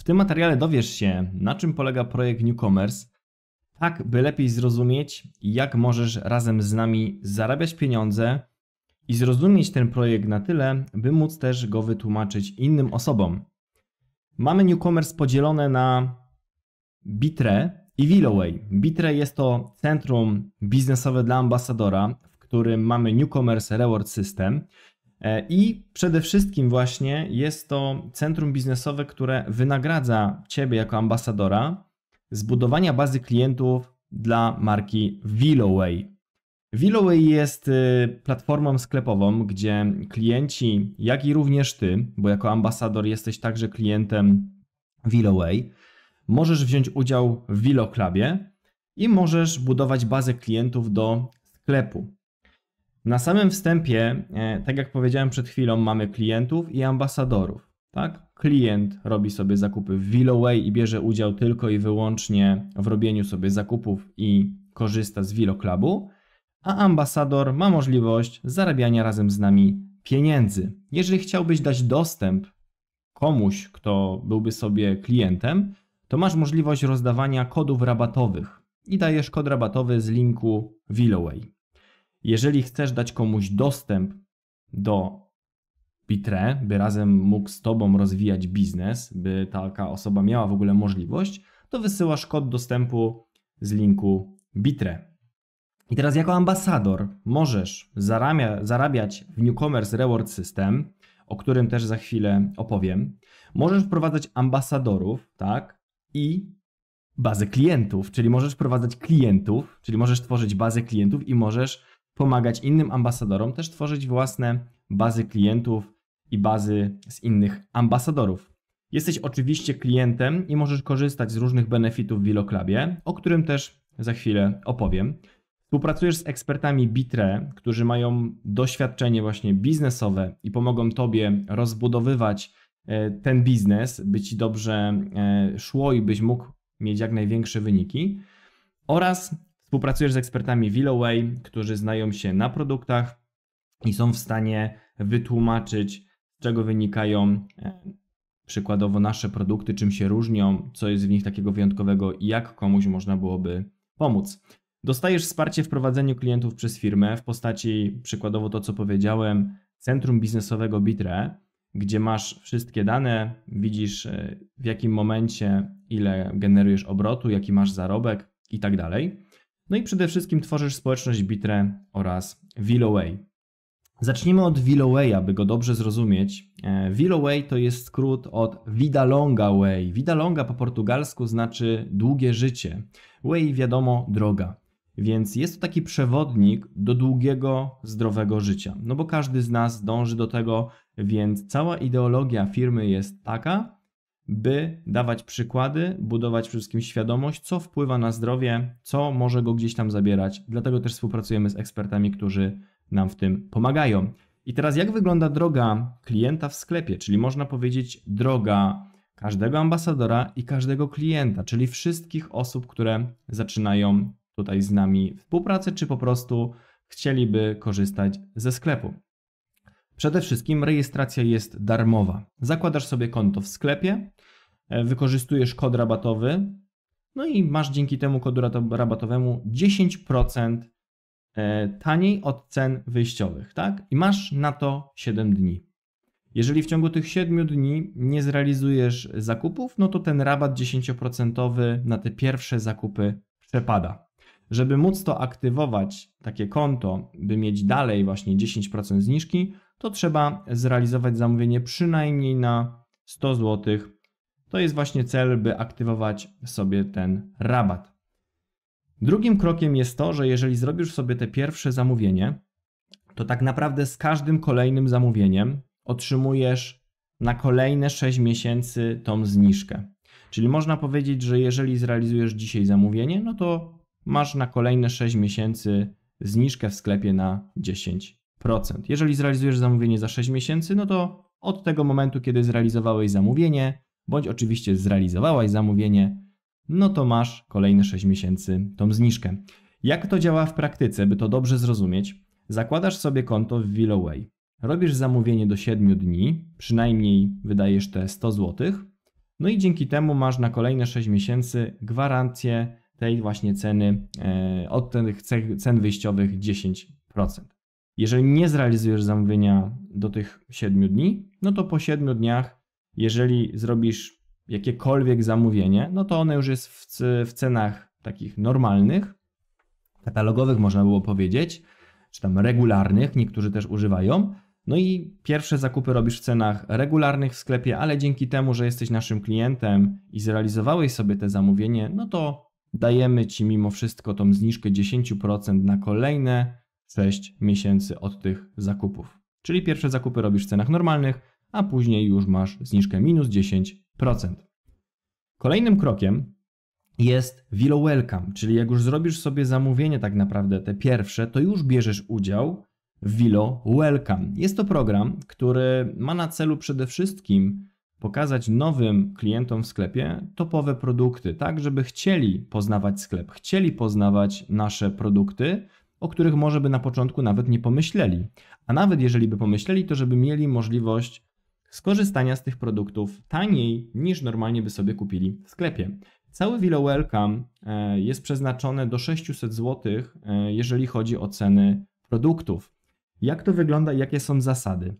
W tym materiale dowiesz się, na czym polega projekt Newcomers, tak by lepiej zrozumieć, jak możesz razem z nami zarabiać pieniądze i zrozumieć ten projekt na tyle, by móc też go wytłumaczyć innym osobom. Mamy Newcomers podzielone na Bitre i Willoway. Bitre jest to centrum biznesowe dla ambasadora, w którym mamy Newcomers Reward System, E, I przede wszystkim właśnie jest to centrum biznesowe, które wynagradza Ciebie jako ambasadora zbudowania bazy klientów dla marki Willoway. Willoway jest y, platformą sklepową, gdzie klienci, jak i również Ty, bo jako ambasador jesteś także klientem Willoway, możesz wziąć udział w Willow Clubie i możesz budować bazę klientów do sklepu. Na samym wstępie, e, tak jak powiedziałem przed chwilą, mamy klientów i ambasadorów. Tak? Klient robi sobie zakupy w Willoway i bierze udział tylko i wyłącznie w robieniu sobie zakupów i korzysta z Willow a ambasador ma możliwość zarabiania razem z nami pieniędzy. Jeżeli chciałbyś dać dostęp komuś, kto byłby sobie klientem, to masz możliwość rozdawania kodów rabatowych i dajesz kod rabatowy z linku Willoway. Jeżeli chcesz dać komuś dostęp do Bitre, by razem mógł z Tobą rozwijać biznes, by taka osoba miała w ogóle możliwość, to wysyłasz kod dostępu z linku Bitre. I teraz jako ambasador możesz zarabia, zarabiać w Newcomers Reward System, o którym też za chwilę opowiem. Możesz wprowadzać ambasadorów, tak? I bazę klientów, czyli możesz wprowadzać klientów, czyli możesz tworzyć bazę klientów i możesz pomagać innym ambasadorom też tworzyć własne bazy klientów i bazy z innych ambasadorów. Jesteś oczywiście klientem i możesz korzystać z różnych benefitów w Wiloklabie, o którym też za chwilę opowiem. Współpracujesz z ekspertami Bitre, którzy mają doświadczenie właśnie biznesowe i pomogą Tobie rozbudowywać e, ten biznes, by Ci dobrze e, szło i byś mógł mieć jak największe wyniki. Oraz Współpracujesz z ekspertami Willoway, którzy znają się na produktach i są w stanie wytłumaczyć, z czego wynikają e, przykładowo nasze produkty, czym się różnią, co jest w nich takiego wyjątkowego i jak komuś można byłoby pomóc. Dostajesz wsparcie w prowadzeniu klientów przez firmę w postaci, przykładowo to co powiedziałem, centrum biznesowego Bitre, gdzie masz wszystkie dane, widzisz e, w jakim momencie ile generujesz obrotu, jaki masz zarobek i tak dalej. No i przede wszystkim tworzysz społeczność Bitre oraz Willoway. Zacznijmy od Willoway, aby go dobrze zrozumieć. E, Willoway to jest skrót od Vida Longa Way. Vida Longa po portugalsku znaczy długie życie. Way wiadomo droga. Więc jest to taki przewodnik do długiego, zdrowego życia. No bo każdy z nas dąży do tego, więc cała ideologia firmy jest taka, by dawać przykłady, budować wszystkim świadomość, co wpływa na zdrowie, co może go gdzieś tam zabierać. Dlatego też współpracujemy z ekspertami, którzy nam w tym pomagają. I teraz, jak wygląda droga klienta w sklepie, czyli można powiedzieć droga każdego ambasadora i każdego klienta, czyli wszystkich osób, które zaczynają tutaj z nami współpracę, czy po prostu chcieliby korzystać ze sklepu. Przede wszystkim rejestracja jest darmowa. Zakładasz sobie konto w sklepie, e, wykorzystujesz kod rabatowy, no i masz dzięki temu kodu rabatowemu 10% e, taniej od cen wyjściowych, tak? I masz na to 7 dni. Jeżeli w ciągu tych 7 dni nie zrealizujesz zakupów, no to ten rabat 10% na te pierwsze zakupy przepada. Żeby móc to aktywować, takie konto, by mieć dalej właśnie 10% zniżki, to trzeba zrealizować zamówienie przynajmniej na 100 zł. To jest właśnie cel, by aktywować sobie ten rabat. Drugim krokiem jest to, że jeżeli zrobisz sobie te pierwsze zamówienie, to tak naprawdę z każdym kolejnym zamówieniem otrzymujesz na kolejne 6 miesięcy tą zniżkę. Czyli można powiedzieć, że jeżeli zrealizujesz dzisiaj zamówienie, no to masz na kolejne 6 miesięcy zniżkę w sklepie na 10%. Jeżeli zrealizujesz zamówienie za 6 miesięcy, no to od tego momentu, kiedy zrealizowałeś zamówienie, bądź oczywiście zrealizowałaś zamówienie, no to masz kolejne 6 miesięcy tą zniżkę. Jak to działa w praktyce, by to dobrze zrozumieć? Zakładasz sobie konto w Willoway. Robisz zamówienie do 7 dni, przynajmniej wydajesz te 100 zł. No i dzięki temu masz na kolejne 6 miesięcy gwarancję tej właśnie ceny, e, od tych cen wyjściowych 10%. Jeżeli nie zrealizujesz zamówienia do tych 7 dni, no to po 7 dniach, jeżeli zrobisz jakiekolwiek zamówienie, no to ono już jest w, w cenach takich normalnych, katalogowych można było powiedzieć, czy tam regularnych, niektórzy też używają. No i pierwsze zakupy robisz w cenach regularnych w sklepie, ale dzięki temu, że jesteś naszym klientem i zrealizowałeś sobie te zamówienie, no to dajemy Ci mimo wszystko tą zniżkę 10% na kolejne 6 miesięcy od tych zakupów. Czyli pierwsze zakupy robisz w cenach normalnych, a później już masz zniżkę minus 10%. Kolejnym krokiem jest Vilo Welcome, czyli jak już zrobisz sobie zamówienie tak naprawdę te pierwsze, to już bierzesz udział w Vilo Welcome. Jest to program, który ma na celu przede wszystkim pokazać nowym klientom w sklepie topowe produkty, tak żeby chcieli poznawać sklep, chcieli poznawać nasze produkty, o których może by na początku nawet nie pomyśleli. A nawet jeżeli by pomyśleli, to żeby mieli możliwość skorzystania z tych produktów taniej niż normalnie by sobie kupili w sklepie. Cały Willow Welcome e, jest przeznaczone do 600 zł, e, jeżeli chodzi o ceny produktów. Jak to wygląda i jakie są zasady?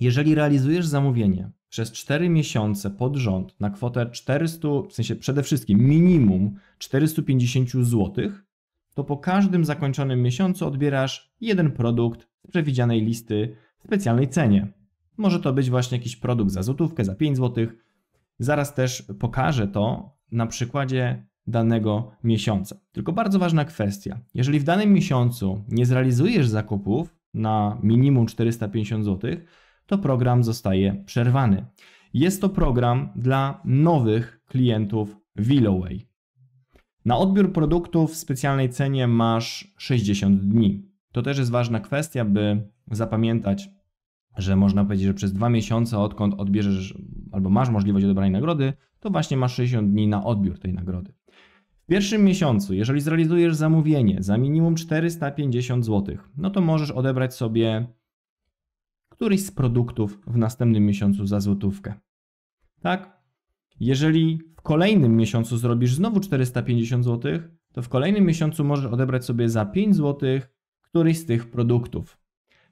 Jeżeli realizujesz zamówienie przez 4 miesiące pod rząd na kwotę 400, w sensie przede wszystkim minimum 450 zł, to po każdym zakończonym miesiącu odbierasz jeden produkt z przewidzianej listy w specjalnej cenie. Może to być właśnie jakiś produkt za złotówkę, za 5 zł. Zaraz też pokażę to na przykładzie danego miesiąca. Tylko bardzo ważna kwestia. Jeżeli w danym miesiącu nie zrealizujesz zakupów na minimum 450 zł, to program zostaje przerwany. Jest to program dla nowych klientów Willoway. Na odbiór produktów w specjalnej cenie masz 60 dni. To też jest ważna kwestia, by zapamiętać, że można powiedzieć, że przez dwa miesiące, odkąd odbierzesz albo masz możliwość odebrania nagrody, to właśnie masz 60 dni na odbiór tej nagrody. W pierwszym miesiącu, jeżeli zrealizujesz zamówienie za minimum 450 zł, no to możesz odebrać sobie któryś z produktów w następnym miesiącu za złotówkę. Tak? Jeżeli kolejnym miesiącu zrobisz znowu 450 zł, to w kolejnym miesiącu możesz odebrać sobie za 5 zł któryś z tych produktów.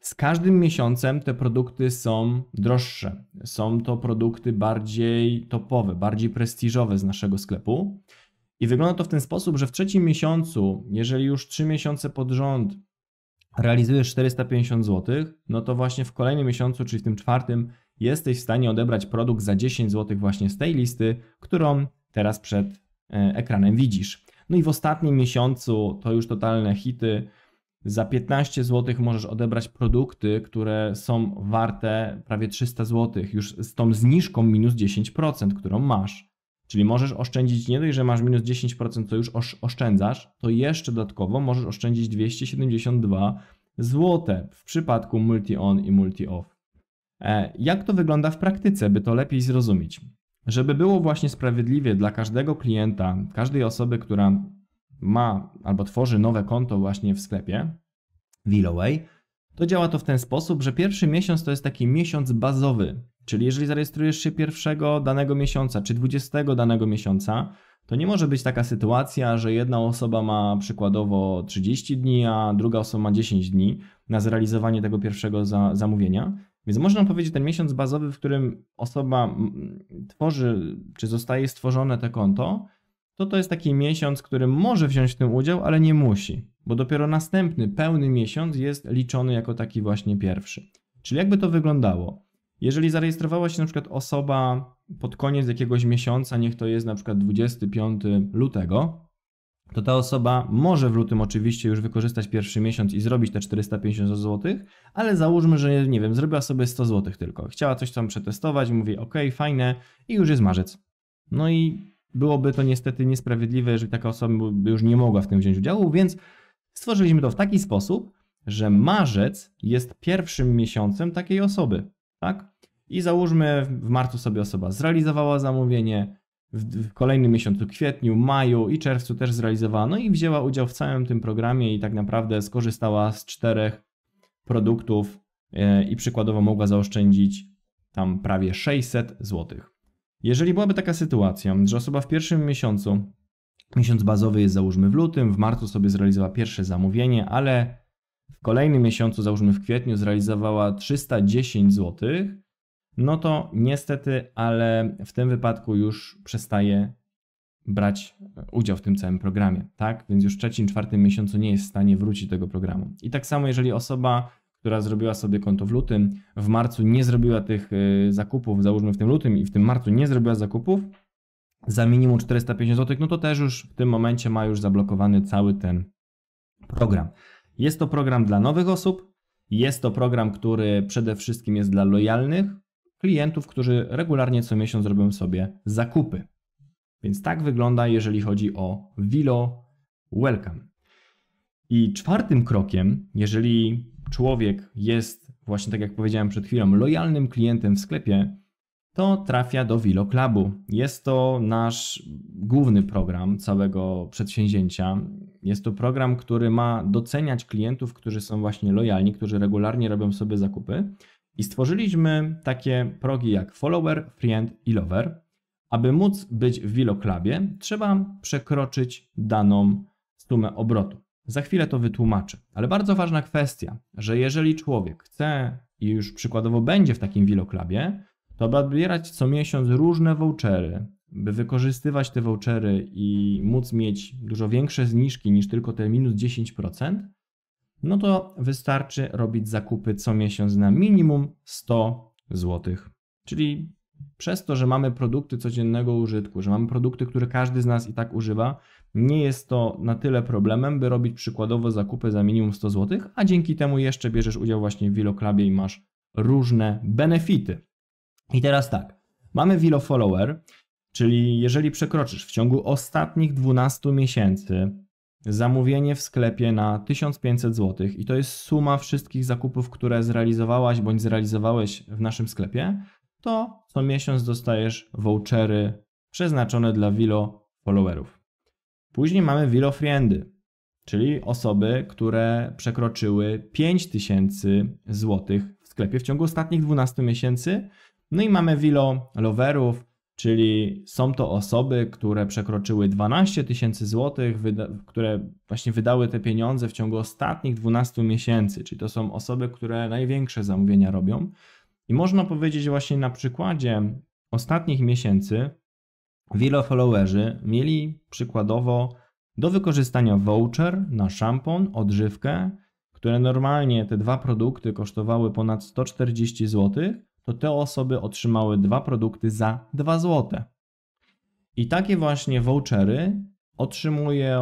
Z każdym miesiącem te produkty są droższe. Są to produkty bardziej topowe, bardziej prestiżowe z naszego sklepu. I wygląda to w ten sposób, że w trzecim miesiącu, jeżeli już 3 miesiące pod rząd realizujesz 450 zł, no to właśnie w kolejnym miesiącu, czyli w tym czwartym, jesteś w stanie odebrać produkt za 10 zł właśnie z tej listy, którą teraz przed e, ekranem widzisz. No i w ostatnim miesiącu to już totalne hity. Za 15 zł możesz odebrać produkty, które są warte prawie 300 zł, już z tą zniżką minus 10%, którą masz. Czyli możesz oszczędzić nie dość, że masz minus 10%, co już oszczędzasz, to jeszcze dodatkowo możesz oszczędzić 272 zł w przypadku multi-on i multi-off. E, jak to wygląda w praktyce, by to lepiej zrozumieć? Żeby było właśnie sprawiedliwie dla każdego klienta, każdej osoby, która ma albo tworzy nowe konto właśnie w sklepie Willoway, to działa to w ten sposób, że pierwszy miesiąc to jest taki miesiąc bazowy, czyli jeżeli zarejestrujesz się pierwszego danego miesiąca czy 20 danego miesiąca, to nie może być taka sytuacja, że jedna osoba ma przykładowo 30 dni, a druga osoba ma 10 dni na zrealizowanie tego pierwszego za zamówienia. Więc można powiedzieć, ten miesiąc bazowy, w którym osoba tworzy, czy zostaje stworzone to konto, to to jest taki miesiąc, który może wziąć w tym udział, ale nie musi, bo dopiero następny, pełny miesiąc jest liczony jako taki właśnie pierwszy. Czyli jakby to wyglądało? Jeżeli zarejestrowała się na przykład osoba pod koniec jakiegoś miesiąca, niech to jest na przykład 25 lutego, to ta osoba może w lutym oczywiście już wykorzystać pierwszy miesiąc i zrobić te 450 zł, ale załóżmy, że nie wiem, zrobiła sobie 100 zł tylko. Chciała coś tam przetestować, mówi ok, fajne i już jest marzec. No i byłoby to niestety niesprawiedliwe, jeżeli taka osoba by już nie mogła w tym wziąć udziału, więc stworzyliśmy to w taki sposób, że marzec jest pierwszym miesiącem takiej osoby, tak? I załóżmy w marcu sobie osoba zrealizowała zamówienie, w kolejnym miesiącu kwietniu, maju i czerwcu też zrealizowano i wzięła udział w całym tym programie i tak naprawdę skorzystała z czterech produktów e, i przykładowo mogła zaoszczędzić tam prawie 600 zł. Jeżeli byłaby taka sytuacja, że osoba w pierwszym miesiącu, miesiąc bazowy jest załóżmy w lutym, w marcu sobie zrealizowała pierwsze zamówienie, ale w kolejnym miesiącu, załóżmy w kwietniu, zrealizowała 310 złotych, no to niestety, ale w tym wypadku już przestaje brać e, udział w tym całym programie, tak? Więc już w trzecim, czwartym miesiącu nie jest w stanie wrócić do tego programu. I tak samo, jeżeli osoba, która zrobiła sobie konto w lutym, w marcu nie zrobiła tych e, zakupów, załóżmy w tym lutym i w tym marcu nie zrobiła zakupów za minimum 450 zł, no to też już w tym momencie ma już zablokowany cały ten program. Jest to program dla nowych osób, jest to program, który przede wszystkim jest dla lojalnych klientów, którzy regularnie co miesiąc robią sobie zakupy. Więc tak wygląda, jeżeli chodzi o Vilo Welcome. I czwartym krokiem, jeżeli człowiek jest, właśnie tak jak powiedziałem przed chwilą, lojalnym klientem w sklepie, to trafia do Vilo Clubu. Jest to nasz główny program całego przedsięwzięcia. Jest to program, który ma doceniać klientów, którzy są właśnie lojalni, którzy regularnie robią sobie zakupy i stworzyliśmy takie progi jak follower, friend i lover. Aby móc być w Viloklabie, trzeba przekroczyć daną sumę obrotu. Za chwilę to wytłumaczę. Ale bardzo ważna kwestia, że jeżeli człowiek chce i już przykładowo będzie w takim Viloklabie, to aby odbierać co miesiąc różne vouchery, by wykorzystywać te vouchery i móc mieć dużo większe zniżki niż tylko te minus 10%, no to wystarczy robić zakupy co miesiąc na minimum 100 zł. Czyli przez to, że mamy produkty codziennego użytku, że mamy produkty, które każdy z nas i tak używa, nie jest to na tyle problemem, by robić przykładowo zakupy za minimum 100 zł, a dzięki temu jeszcze bierzesz udział właśnie w Wiloklabie i masz różne benefity. I teraz tak, mamy Wilo Follower, czyli jeżeli przekroczysz w ciągu ostatnich 12 miesięcy zamówienie w sklepie na 1500 zł i to jest suma wszystkich zakupów, które zrealizowałaś bądź zrealizowałeś w naszym sklepie, to co miesiąc dostajesz vouchery przeznaczone dla Vilo followerów. Później mamy Vilo friendy, czyli osoby, które przekroczyły 5000 zł w sklepie w ciągu ostatnich 12 miesięcy. No i mamy Vilo loverów, czyli są to osoby, które przekroczyły 12 tysięcy złotych, które właśnie wydały te pieniądze w ciągu ostatnich 12 miesięcy, czyli to są osoby, które największe zamówienia robią. I można powiedzieć właśnie na przykładzie ostatnich miesięcy wielo followerzy mieli przykładowo do wykorzystania voucher na szampon, odżywkę, które normalnie te dwa produkty kosztowały ponad 140 złotych to te osoby otrzymały dwa produkty za 2 zł. I takie właśnie vouchery otrzymuje,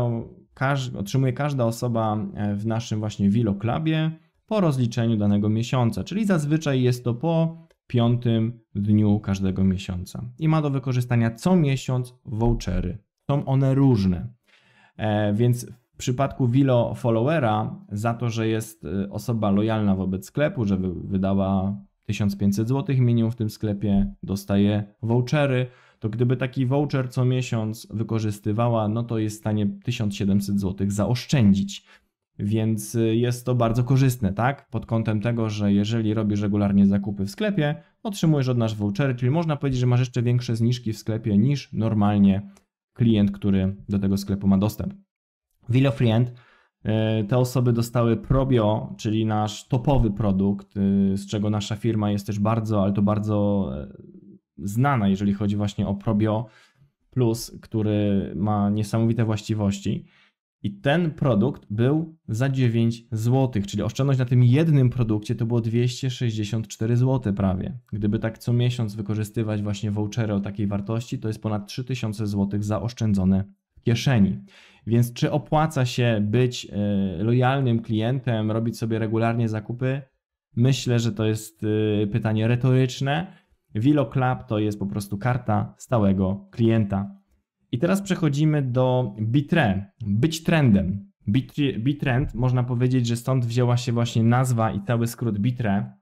każ otrzymuje każda osoba e, w naszym właśnie Vilo Clubie po rozliczeniu danego miesiąca, czyli zazwyczaj jest to po piątym dniu każdego miesiąca. I ma do wykorzystania co miesiąc vouchery. Są one różne. E, więc w przypadku Vilo Followera, za to, że jest e, osoba lojalna wobec sklepu, że wydała 1500 zł minimum w tym sklepie, dostaje vouchery, to gdyby taki voucher co miesiąc wykorzystywała, no to jest w stanie 1700 zł zaoszczędzić. Więc y, jest to bardzo korzystne, tak? Pod kątem tego, że jeżeli robisz regularnie zakupy w sklepie, otrzymujesz od nas vouchery, czyli można powiedzieć, że masz jeszcze większe zniżki w sklepie niż normalnie klient, który do tego sklepu ma dostęp. Willow Friend E, te osoby dostały Probio, czyli nasz topowy produkt, y, z czego nasza firma jest też bardzo, ale to bardzo e, znana, jeżeli chodzi właśnie o Probio Plus, który ma niesamowite właściwości. I ten produkt był za 9 zł, czyli oszczędność na tym jednym produkcie to było 264 zł prawie. Gdyby tak co miesiąc wykorzystywać właśnie vouchery o takiej wartości, to jest ponad 3000 zł zaoszczędzone w kieszeni. Więc czy opłaca się być e, lojalnym klientem, robić sobie regularnie zakupy? Myślę, że to jest e, pytanie retoryczne. Vilo Club to jest po prostu karta stałego klienta. I teraz przechodzimy do Bitre, być trendem. Bitrend, można powiedzieć, że stąd wzięła się właśnie nazwa i cały skrót Bitre.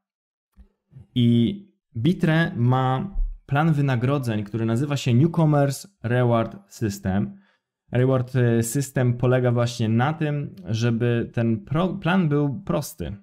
I Bitre ma plan wynagrodzeń, który nazywa się Newcomers Reward System. Reward y, system polega właśnie na tym, żeby ten plan był prosty.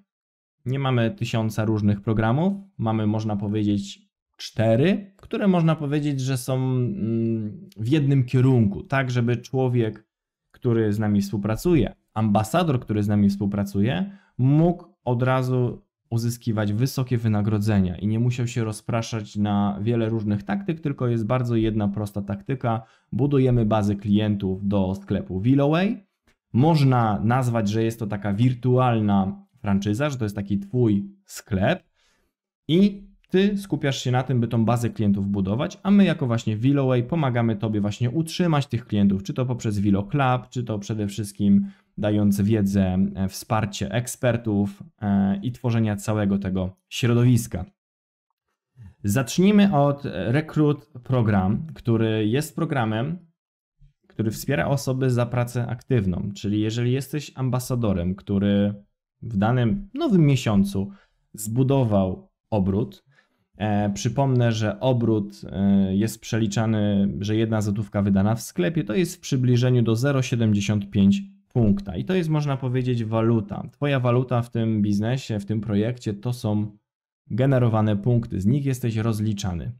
Nie mamy tysiąca różnych programów, mamy można powiedzieć cztery, które można powiedzieć, że są mm, w jednym kierunku, tak żeby człowiek, który z nami współpracuje, ambasador, który z nami współpracuje, mógł od razu uzyskiwać wysokie wynagrodzenia i nie musiał się rozpraszać na wiele różnych taktyk, tylko jest bardzo jedna prosta taktyka. Budujemy bazy klientów do sklepu Willoway. Można nazwać, że jest to taka wirtualna franczyza, że to jest taki twój sklep i ty skupiasz się na tym, by tą bazę klientów budować, a my jako właśnie Willoway pomagamy Tobie właśnie utrzymać tych klientów, czy to poprzez Willow Club, czy to przede wszystkim dając wiedzę, e, wsparcie ekspertów e, i tworzenia całego tego środowiska. Zacznijmy od e, rekrut Program, który jest programem, który wspiera osoby za pracę aktywną, czyli jeżeli jesteś ambasadorem, który w danym nowym miesiącu zbudował obrót, E, przypomnę, że obrót e, jest przeliczany, że jedna złotówka wydana w sklepie to jest w przybliżeniu do 0,75 punkta. I to jest, można powiedzieć, waluta. Twoja waluta w tym biznesie, w tym projekcie to są generowane punkty, z nich jesteś rozliczany.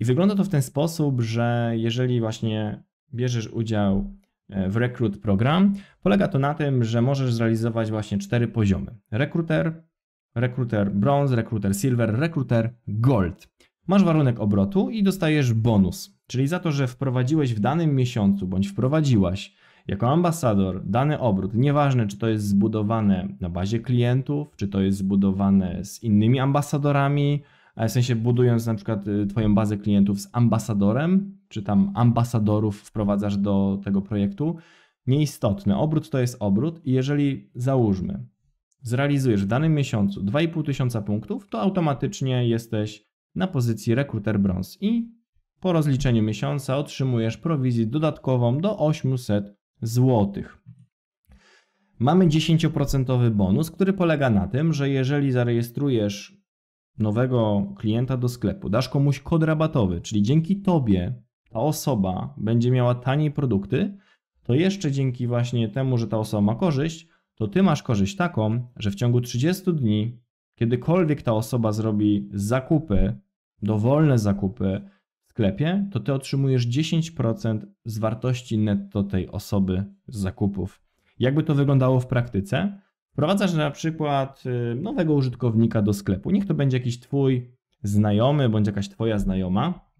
I wygląda to w ten sposób, że jeżeli właśnie bierzesz udział e, w rekrut Program, polega to na tym, że możesz zrealizować właśnie cztery poziomy. Rekruter, rekruter Bronze, rekruter Silver, rekruter Gold. Masz warunek obrotu i dostajesz bonus, czyli za to, że wprowadziłeś w danym miesiącu bądź wprowadziłaś jako ambasador dany obrót, nieważne czy to jest zbudowane na bazie klientów, czy to jest zbudowane z innymi ambasadorami, w sensie budując na przykład y, Twoją bazę klientów z ambasadorem, czy tam ambasadorów wprowadzasz do tego projektu, nieistotne. Obrót to jest obrót i jeżeli załóżmy, zrealizujesz w danym miesiącu 2,5 tysiąca punktów, to automatycznie jesteś na pozycji rekruter brąz i po rozliczeniu miesiąca otrzymujesz prowizję dodatkową do 800 zł. Mamy 10% bonus, który polega na tym, że jeżeli zarejestrujesz nowego klienta do sklepu, dasz komuś kod rabatowy, czyli dzięki tobie ta osoba będzie miała taniej produkty, to jeszcze dzięki właśnie temu, że ta osoba ma korzyść, to ty masz korzyść taką, że w ciągu 30 dni, kiedykolwiek ta osoba zrobi zakupy, dowolne zakupy w sklepie, to ty otrzymujesz 10% z wartości netto tej osoby z zakupów. Jakby to wyglądało w praktyce? Wprowadzasz na przykład y, nowego użytkownika do sklepu. Niech to będzie jakiś twój znajomy bądź jakaś twoja znajoma.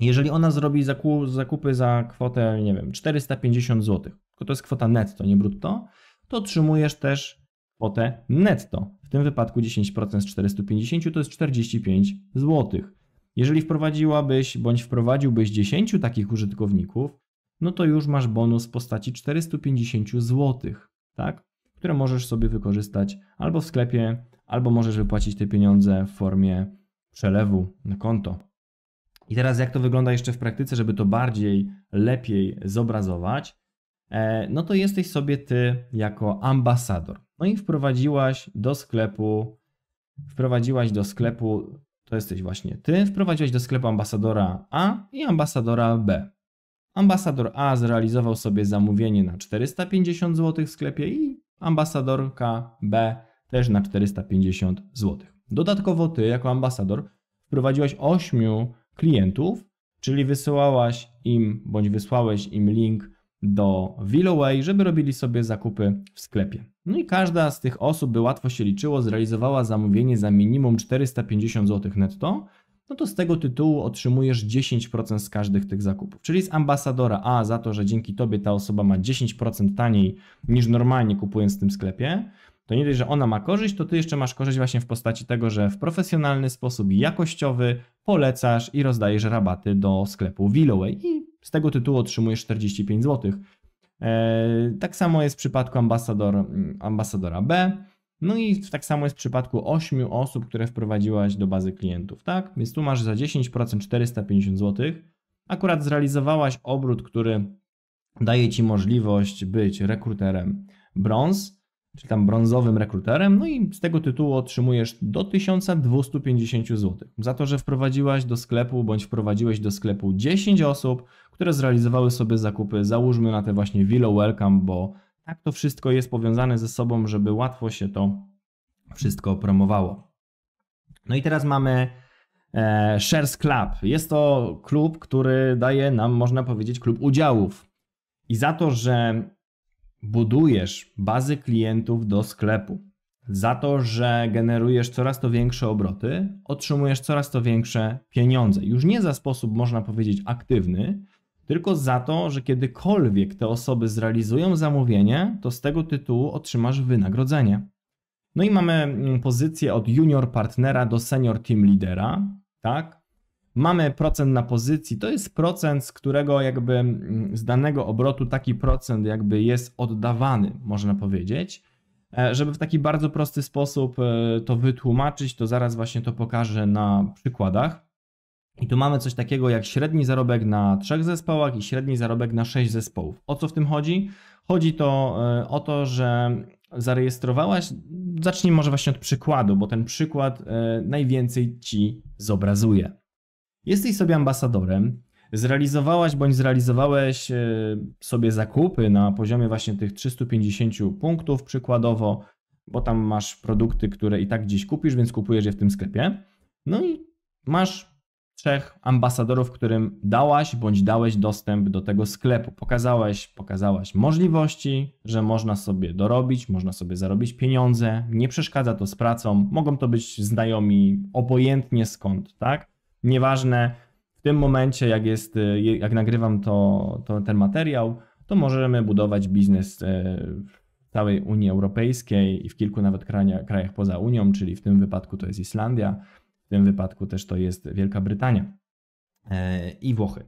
Jeżeli ona zrobi zakupy za kwotę, nie wiem, 450 zł, to jest kwota netto, nie brutto, to otrzymujesz też kwotę netto. W tym wypadku 10% z 450 to jest 45 zł. Jeżeli wprowadziłabyś bądź wprowadziłbyś 10 takich użytkowników, no to już masz bonus w postaci 450 zł, tak? które możesz sobie wykorzystać albo w sklepie, albo możesz wypłacić te pieniądze w formie przelewu na konto. I teraz jak to wygląda jeszcze w praktyce, żeby to bardziej, lepiej zobrazować, E, no to jesteś sobie ty jako ambasador. No i wprowadziłaś do sklepu, wprowadziłaś do sklepu, to jesteś właśnie ty, wprowadziłaś do sklepu ambasadora A i ambasadora B. Ambasador A zrealizował sobie zamówienie na 450 zł w sklepie i ambasadorka B też na 450 zł. Dodatkowo ty jako ambasador wprowadziłaś 8 klientów, czyli wysyłałaś im bądź wysłałeś im link do Willoway, żeby robili sobie zakupy w sklepie. No i każda z tych osób, by łatwo się liczyło, zrealizowała zamówienie za minimum 450 zł netto, no to z tego tytułu otrzymujesz 10% z każdych tych zakupów. Czyli z ambasadora A za to, że dzięki tobie ta osoba ma 10% taniej niż normalnie kupując w tym sklepie, to nie dość, że ona ma korzyść, to ty jeszcze masz korzyść właśnie w postaci tego, że w profesjonalny sposób, jakościowy polecasz i rozdajesz rabaty do sklepu Willoway i z tego tytułu otrzymujesz 45 zł. E, tak samo jest w przypadku ambasador, ambasadora B. No i tak samo jest w przypadku 8 osób, które wprowadziłaś do bazy klientów, tak? Więc tu masz za 10% 450 zł. Akurat zrealizowałaś obrót, który daje ci możliwość być rekruterem brąz czy tam brązowym rekruterem, no i z tego tytułu otrzymujesz do 1250 zł. Za to, że wprowadziłaś do sklepu bądź wprowadziłeś do sklepu 10 osób, które zrealizowały sobie zakupy, załóżmy na te właśnie Willow Welcome, bo tak to wszystko jest powiązane ze sobą, żeby łatwo się to wszystko promowało. No i teraz mamy e, Shares Club. Jest to klub, który daje nam, można powiedzieć, klub udziałów. I za to, że budujesz bazy klientów do sklepu. Za to, że generujesz coraz to większe obroty, otrzymujesz coraz to większe pieniądze. Już nie za sposób, można powiedzieć, aktywny, tylko za to, że kiedykolwiek te osoby zrealizują zamówienie, to z tego tytułu otrzymasz wynagrodzenie. No i mamy mm, pozycję od junior partnera do senior team leadera, tak? mamy procent na pozycji, to jest procent, z którego jakby mm, z danego obrotu taki procent jakby jest oddawany, można powiedzieć. E, żeby w taki bardzo prosty sposób e, to wytłumaczyć, to zaraz właśnie to pokażę na przykładach. I tu mamy coś takiego jak średni zarobek na trzech zespołach i średni zarobek na sześć zespołów. O co w tym chodzi? Chodzi to e, o to, że zarejestrowałaś, zacznij może właśnie od przykładu, bo ten przykład najwięcej ci zobrazuje. Jesteś sobie ambasadorem, zrealizowałaś bądź zrealizowałeś e, sobie zakupy na poziomie właśnie tych 350 punktów przykładowo, bo tam masz produkty, które i tak gdzieś kupisz, więc kupujesz je w tym sklepie. No i masz trzech ambasadorów, którym dałaś bądź dałeś dostęp do tego sklepu. Pokazałeś, pokazałaś możliwości, że można sobie dorobić, można sobie zarobić pieniądze, nie przeszkadza to z pracą, mogą to być znajomi obojętnie skąd, tak? Nieważne, w tym momencie, jak, jest, e, jak nagrywam to, to ten materiał, to możemy budować biznes e, w całej Unii Europejskiej i w kilku nawet krajach, poza Unią, czyli w tym wypadku to jest Islandia, w tym wypadku też to jest Wielka Brytania e, i Włochy.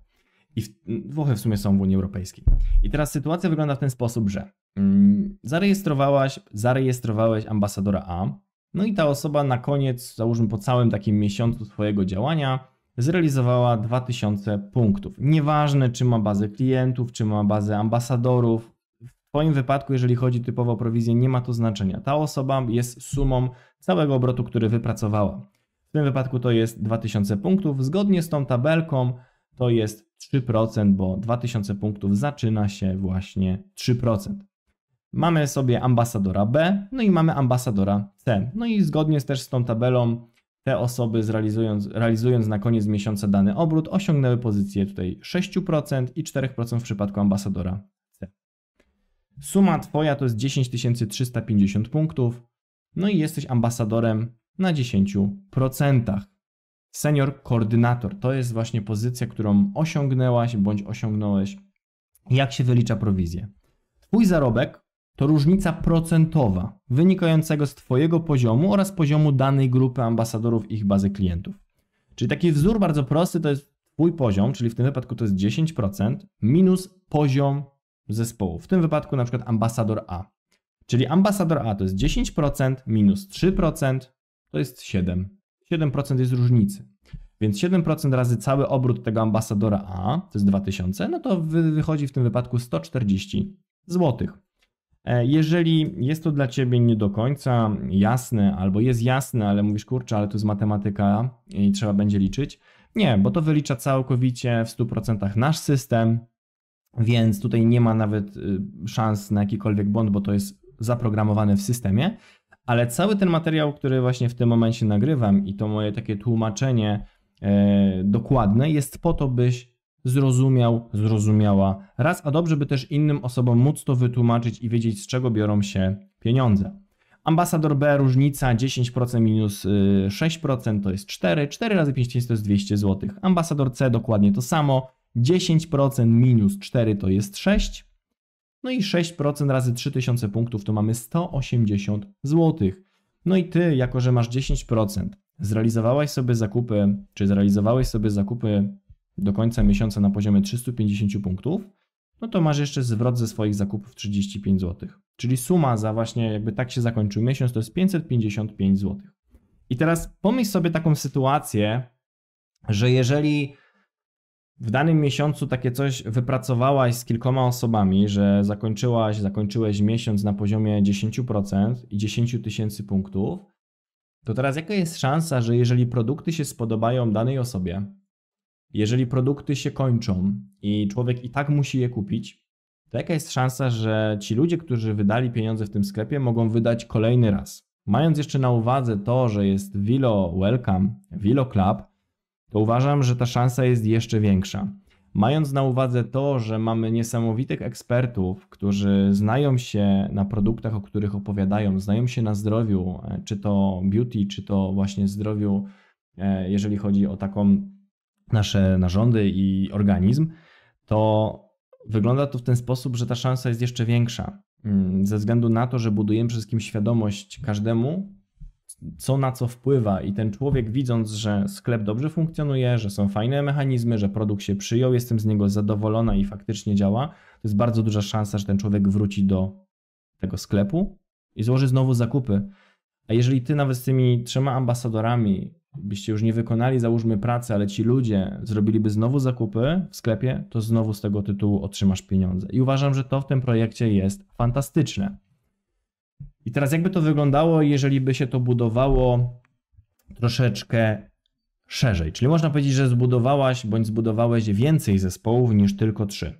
I w, Włochy w sumie są w Unii Europejskiej. I teraz sytuacja wygląda w ten sposób, że mm, zarejestrowałaś, zarejestrowałeś ambasadora A, no i ta osoba na koniec, załóżmy po całym takim miesiącu swojego działania, zrealizowała 2000 punktów. Nieważne, czy ma bazę klientów, czy ma bazę ambasadorów. W Twoim wypadku, jeżeli chodzi typowo o prowizję, nie ma to znaczenia. Ta osoba jest sumą całego obrotu, który wypracowała. W tym wypadku to jest 2000 punktów. Zgodnie z tą tabelką to jest 3%, bo 2000 punktów zaczyna się właśnie 3% mamy sobie ambasadora B, no i mamy ambasadora C. No i zgodnie też z tą tabelą te osoby zrealizując, realizując na koniec miesiąca dany obrót osiągnęły pozycję tutaj 6% i 4% w przypadku ambasadora C. Suma Twoja to jest 10 350 punktów, no i jesteś ambasadorem na 10%. Senior koordynator to jest właśnie pozycja, którą osiągnęłaś bądź osiągnąłeś. Jak się wylicza prowizję? Twój zarobek to różnica procentowa wynikającego z Twojego poziomu oraz poziomu danej grupy ambasadorów ich bazy klientów. Czyli taki wzór bardzo prosty to jest Twój poziom, czyli w tym wypadku to jest 10%, minus poziom zespołu. W tym wypadku na przykład ambasador A. Czyli ambasador A to jest 10%, minus 3% to jest 7%. 7% jest różnicy. Więc 7% razy cały obrót tego ambasadora A, to jest 2000, no to wychodzi w tym wypadku 140 złotych. E, jeżeli jest to dla ciebie nie do końca jasne, albo jest jasne, ale mówisz, kurczę, ale to jest matematyka i trzeba będzie liczyć. Nie, bo to wylicza całkowicie w 100% nasz system, więc tutaj nie ma nawet y, szans na jakikolwiek błąd, bo to jest zaprogramowane w systemie. Ale cały ten materiał, który właśnie w tym momencie nagrywam i to moje takie tłumaczenie e, dokładne jest po to, byś zrozumiał, zrozumiała raz, a dobrze by też innym osobom móc to wytłumaczyć i wiedzieć, z czego biorą się pieniądze. Ambasador B różnica 10% minus 6% y, to jest 4, 4 razy 5 to jest 200 zł. Ambasador C dokładnie to samo, 10% minus 4 to jest 6, no i 6% razy 3000 punktów to mamy 180 zł. No i ty, jako że masz 10%, zrealizowałeś sobie zakupy, czy zrealizowałeś sobie zakupy do końca miesiąca na poziomie 350 punktów, no to masz jeszcze zwrot ze swoich zakupów 35 zł. Czyli suma za właśnie, jakby tak się zakończył miesiąc, to jest 555 zł. I teraz pomyśl sobie taką sytuację, że jeżeli w danym miesiącu takie coś wypracowałaś z kilkoma osobami, że zakończyłaś, zakończyłeś miesiąc na poziomie 10% i 10 tysięcy punktów, to teraz jaka jest szansa, że jeżeli produkty się spodobają danej osobie, jeżeli produkty się kończą i człowiek i tak musi je kupić, to jaka jest szansa, że ci ludzie, którzy wydali pieniądze w tym sklepie, mogą wydać kolejny raz? Mając jeszcze na uwadze to, że jest Vilo Welcome, Vilo Club, to uważam, że ta szansa jest jeszcze większa. Mając na uwadze to, że mamy niesamowitych ekspertów, którzy znają się na produktach, o których opowiadają, znają się na zdrowiu, e, czy to beauty, czy to właśnie zdrowiu, e, jeżeli chodzi o taką nasze narządy i organizm, to wygląda to w ten sposób, że ta szansa jest jeszcze większa. Mm, ze względu na to, że budujemy przede wszystkim świadomość każdemu, co na co wpływa, i ten człowiek, widząc, że sklep dobrze funkcjonuje, że są fajne mechanizmy, że produkt się przyjął, jestem z niego zadowolona i faktycznie działa, to jest bardzo duża szansa, że ten człowiek wróci do tego sklepu i złoży znowu zakupy. A jeżeli ty nawet z tymi trzema ambasadorami byście już nie wykonali, załóżmy, pracy, ale ci ludzie zrobiliby znowu zakupy w sklepie, to znowu z tego tytułu otrzymasz pieniądze. I uważam, że to w tym projekcie jest fantastyczne. I teraz, jakby to wyglądało, jeżeli by się to budowało troszeczkę szerzej? Czyli można powiedzieć, że zbudowałaś bądź zbudowałeś więcej zespołów niż tylko trzy.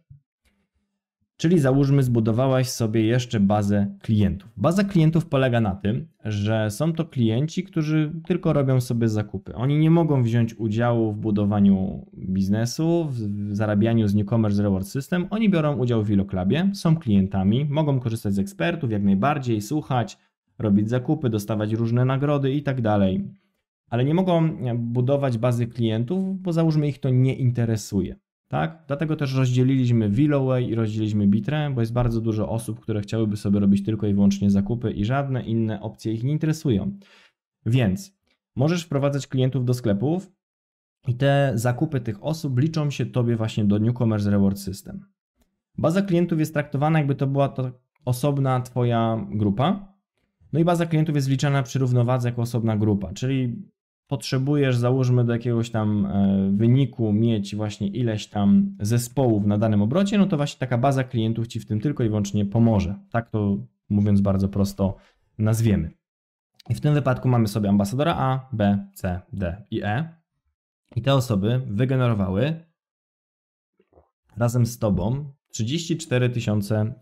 Czyli załóżmy, zbudowałaś sobie jeszcze bazę klientów. Baza klientów polega na tym, że są to klienci, którzy tylko robią sobie zakupy. Oni nie mogą wziąć udziału w budowaniu biznesu, w zarabianiu z Newcommerce Reward System. Oni biorą udział w Iloklabie, są klientami, mogą korzystać z ekspertów jak najbardziej, słuchać, robić zakupy, dostawać różne nagrody i tak dalej. Ale nie mogą budować bazy klientów, bo załóżmy ich to nie interesuje. Tak? Dlatego też rozdzieliliśmy Willoway i rozdzieliliśmy Bitre, bo jest bardzo dużo osób, które chciałyby sobie robić tylko i wyłącznie zakupy i żadne inne opcje ich nie interesują. Więc możesz wprowadzać klientów do sklepów i te zakupy tych osób liczą się Tobie właśnie do Newcomers Reward System. Baza klientów jest traktowana jakby to była to osobna Twoja grupa, no i baza klientów jest liczana przy równowadze jako osobna grupa, czyli potrzebujesz, załóżmy, do jakiegoś tam e, wyniku mieć właśnie ileś tam zespołów na danym obrocie, no to właśnie taka baza klientów ci w tym tylko i wyłącznie pomoże. Tak to mówiąc bardzo prosto nazwiemy. I w tym wypadku mamy sobie ambasadora A, B, C, D i E. I te osoby wygenerowały razem z tobą 34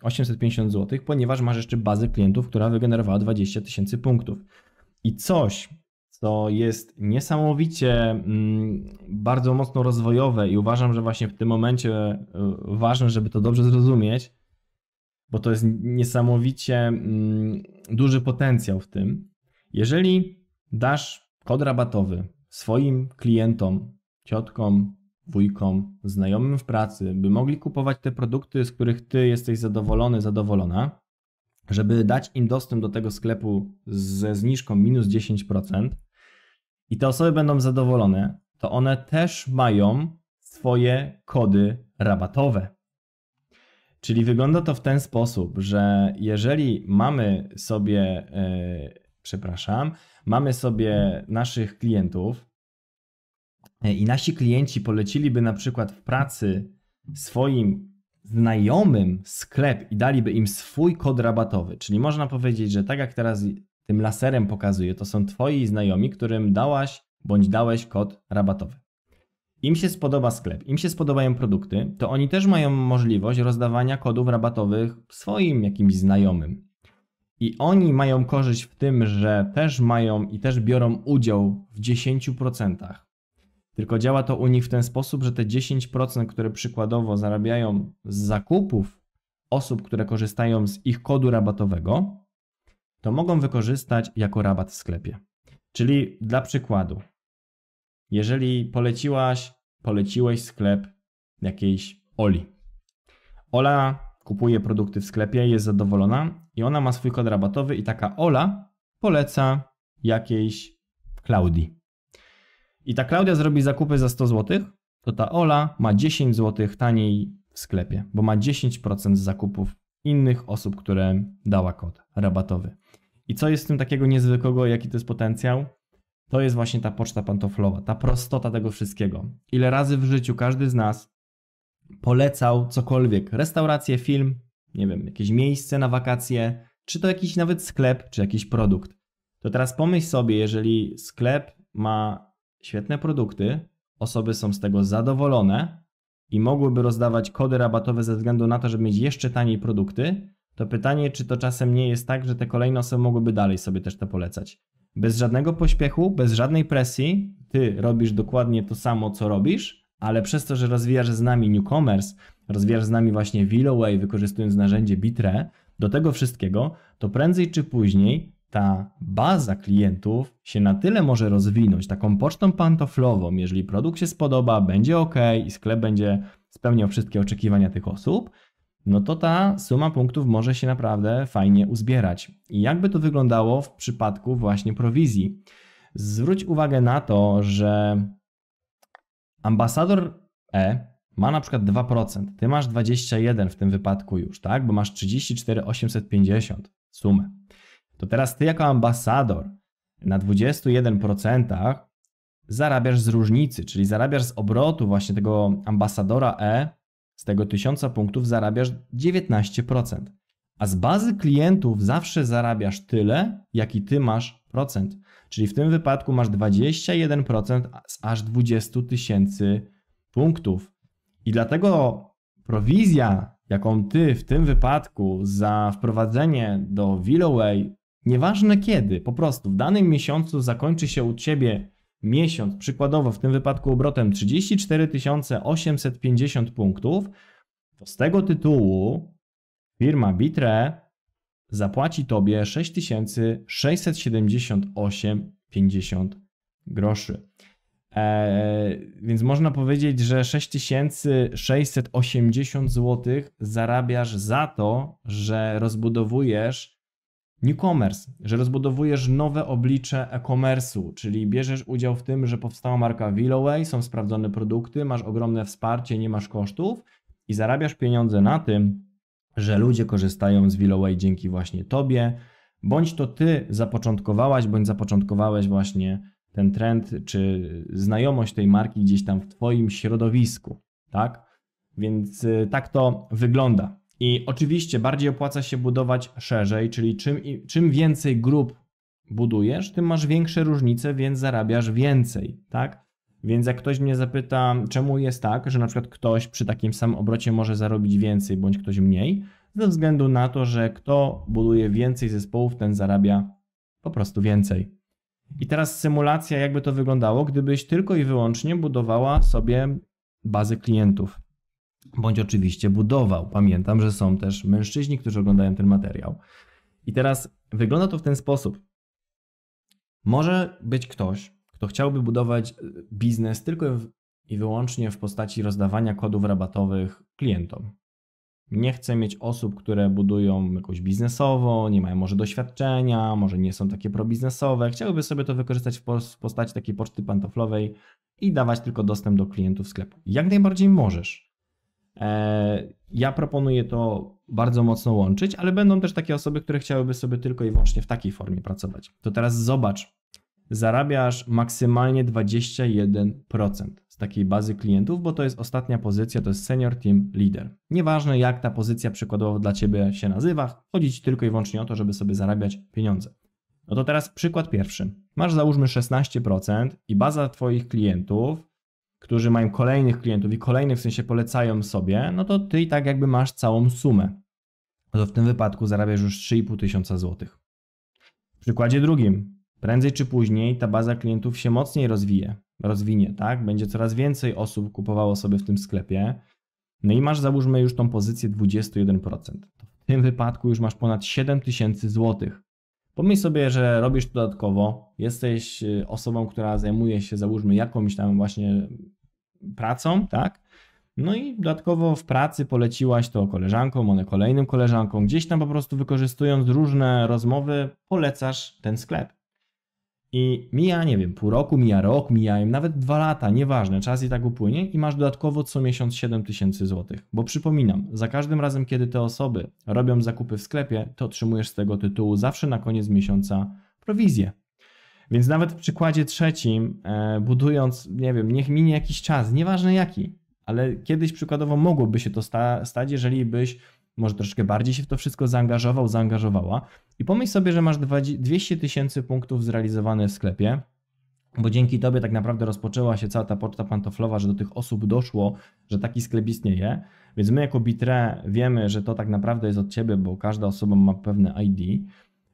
850 zł, ponieważ masz jeszcze bazę klientów, która wygenerowała 20 tysięcy punktów. I coś, co jest niesamowicie mm, bardzo mocno rozwojowe i uważam, że właśnie w tym momencie e, ważne, żeby to dobrze zrozumieć, bo to jest niesamowicie mm, duży potencjał w tym. Jeżeli dasz kod rabatowy swoim klientom, ciotkom, wujkom, znajomym w pracy, by mogli kupować te produkty, z których ty jesteś zadowolony, zadowolona, żeby dać im dostęp do tego sklepu ze zniżką minus 10%, i te osoby będą zadowolone, to one też mają swoje kody rabatowe. Czyli wygląda to w ten sposób, że jeżeli mamy sobie, yy, przepraszam, mamy sobie naszych klientów yy, i nasi klienci poleciliby na przykład w pracy swoim znajomym sklep i daliby im swój kod rabatowy, czyli można powiedzieć, że tak jak teraz tym laserem pokazuje, to są Twoi znajomi, którym dałaś bądź dałeś kod rabatowy. Im się spodoba sklep, im się spodobają produkty, to oni też mają możliwość rozdawania kodów rabatowych swoim jakimś znajomym. I oni mają korzyść w tym, że też mają i też biorą udział w 10%. Tylko działa to u nich w ten sposób, że te 10%, które przykładowo zarabiają z zakupów osób, które korzystają z ich kodu rabatowego, to mogą wykorzystać jako rabat w sklepie. Czyli dla przykładu, jeżeli poleciłaś, poleciłeś sklep jakiejś Oli. Ola kupuje produkty w sklepie, jest zadowolona i ona ma swój kod rabatowy i taka Ola poleca jakiejś Klaudii. I ta Klaudia zrobi zakupy za 100 zł, to ta Ola ma 10 zł taniej w sklepie, bo ma 10% zakupów innych osób, które dała kod rabatowy. I co jest w tym takiego niezwykłego, jaki to jest potencjał? To jest właśnie ta poczta pantoflowa, ta prostota tego wszystkiego. Ile razy w życiu każdy z nas polecał cokolwiek, restaurację, film, nie wiem, jakieś miejsce na wakacje, czy to jakiś nawet sklep, czy jakiś produkt. To teraz pomyśl sobie, jeżeli sklep ma świetne produkty, osoby są z tego zadowolone i mogłyby rozdawać kody rabatowe ze względu na to, żeby mieć jeszcze taniej produkty, to pytanie, czy to czasem nie jest tak, że te kolejne osoby mogłyby dalej sobie też to polecać. Bez żadnego pośpiechu, bez żadnej presji, ty robisz dokładnie to samo, co robisz, ale przez to, że rozwijasz z nami newcomers, rozwijasz z nami właśnie Willoway, wykorzystując narzędzie Bitre, do tego wszystkiego, to prędzej czy później ta baza klientów się na tyle może rozwinąć taką pocztą pantoflową, jeżeli produkt się spodoba, będzie ok i sklep będzie spełniał wszystkie oczekiwania tych osób, no to ta suma punktów może się naprawdę fajnie uzbierać. I jakby to wyglądało w przypadku właśnie prowizji? Zwróć uwagę na to, że ambasador E ma na przykład 2%, ty masz 21 w tym wypadku już, tak? Bo masz 34,850 sumę. To teraz ty jako ambasador na 21% zarabiasz z różnicy, czyli zarabiasz z obrotu właśnie tego ambasadora E z tego 1000 punktów zarabiasz 19%. A z bazy klientów zawsze zarabiasz tyle, jaki ty masz procent. Czyli w tym wypadku masz 21% z aż 20 tysięcy punktów. I dlatego prowizja, jaką ty w tym wypadku za wprowadzenie do Willoway, nieważne kiedy, po prostu w danym miesiącu zakończy się u ciebie miesiąc, przykładowo w tym wypadku obrotem 34 850 punktów, to z tego tytułu firma Bitre zapłaci Tobie 6678,50 groszy. Eee, więc można powiedzieć, że 6680 zł zarabiasz za to, że rozbudowujesz Newcomers, że rozbudowujesz nowe oblicze e-commerce'u, czyli bierzesz udział w tym, że powstała marka Willoway, są sprawdzone produkty, masz ogromne wsparcie, nie masz kosztów i zarabiasz pieniądze na tym, że ludzie korzystają z Willoway dzięki właśnie tobie, bądź to ty zapoczątkowałaś, bądź zapoczątkowałeś właśnie ten trend czy znajomość tej marki gdzieś tam w twoim środowisku, tak? Więc y, tak to wygląda. I oczywiście bardziej opłaca się budować szerzej, czyli czym, czym więcej grup budujesz, tym masz większe różnice, więc zarabiasz więcej, tak? Więc jak ktoś mnie zapyta, czemu jest tak, że na przykład ktoś przy takim samym obrocie może zarobić więcej bądź ktoś mniej, ze względu na to, że kto buduje więcej zespołów, ten zarabia po prostu więcej. I teraz symulacja, jakby to wyglądało, gdybyś tylko i wyłącznie budowała sobie bazy klientów bądź oczywiście budował. Pamiętam, że są też mężczyźni, którzy oglądają ten materiał. I teraz wygląda to w ten sposób. Może być ktoś, kto chciałby budować y, biznes tylko i wyłącznie w postaci rozdawania kodów rabatowych klientom. Nie chcę mieć osób, które budują jakoś biznesowo, nie mają może doświadczenia, może nie są takie probiznesowe. Chciałyby sobie to wykorzystać w postaci takiej poczty pantoflowej i dawać tylko dostęp do klientów sklepu. Jak najbardziej możesz. E, ja proponuję to bardzo mocno łączyć, ale będą też takie osoby, które chciałyby sobie tylko i wyłącznie w takiej formie pracować. To teraz zobacz, zarabiasz maksymalnie 21% z takiej bazy klientów, bo to jest ostatnia pozycja, to jest senior team leader. Nieważne jak ta pozycja przykładowo dla ciebie się nazywa, chodzi ci tylko i wyłącznie o to, żeby sobie zarabiać pieniądze. No to teraz przykład pierwszy. Masz załóżmy 16% i baza twoich klientów którzy mają kolejnych klientów i kolejnych w sensie polecają sobie, no to ty i tak jakby masz całą sumę. To w tym wypadku zarabiasz już 3,5 tysiąca złotych. W przykładzie drugim, prędzej czy później ta baza klientów się mocniej rozwije, rozwinie, tak? Będzie coraz więcej osób kupowało sobie w tym sklepie. No i masz załóżmy już tą pozycję 21%. w tym wypadku już masz ponad 7 tysięcy złotych Pomyśl sobie, że robisz to dodatkowo, jesteś y, osobą, która zajmuje się, załóżmy, jakąś tam właśnie pracą, tak? No i dodatkowo w pracy poleciłaś to koleżankom, one kolejnym koleżankom, gdzieś tam po prostu wykorzystując różne rozmowy, polecasz ten sklep. I mija, nie wiem, pół roku, mija rok, mijają nawet dwa lata, nieważne, czas i tak upłynie i masz dodatkowo co miesiąc 7 tysięcy złotych. Bo przypominam, za każdym razem, kiedy te osoby robią zakupy w sklepie, to otrzymujesz z tego tytułu zawsze na koniec miesiąca prowizję. Więc nawet w przykładzie trzecim, e, budując, nie wiem, niech minie jakiś czas, nieważne jaki, ale kiedyś przykładowo mogłoby się to sta stać, jeżeli byś może troszkę bardziej się w to wszystko zaangażował, zaangażowała. I pomyśl sobie, że masz 200 tysięcy punktów zrealizowanych w sklepie, bo dzięki tobie tak naprawdę rozpoczęła się cała ta poczta pantoflowa, że do tych osób doszło, że taki sklep istnieje. Więc my jako Bitre wiemy, że to tak naprawdę jest od ciebie, bo każda osoba ma pewne ID,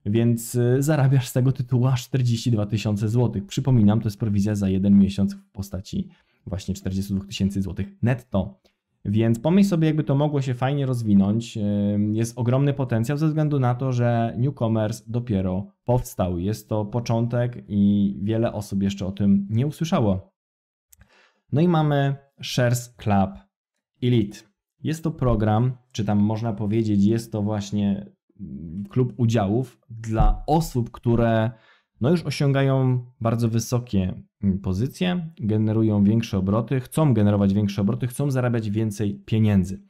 więc y, zarabiasz z tego tytułu aż 42 tysiące złotych. Przypominam, to jest prowizja za jeden miesiąc w postaci właśnie 42 tysięcy złotych netto. Więc pomyśl sobie, jakby to mogło się fajnie rozwinąć. Jest ogromny potencjał ze względu na to, że newcomers dopiero powstał. Jest to początek i wiele osób jeszcze o tym nie usłyszało. No i mamy Shares Club Elite. Jest to program, czy tam można powiedzieć, jest to właśnie mm, klub udziałów dla osób, które no już osiągają bardzo wysokie mm, pozycje, generują większe obroty, chcą generować większe obroty, chcą zarabiać więcej pieniędzy.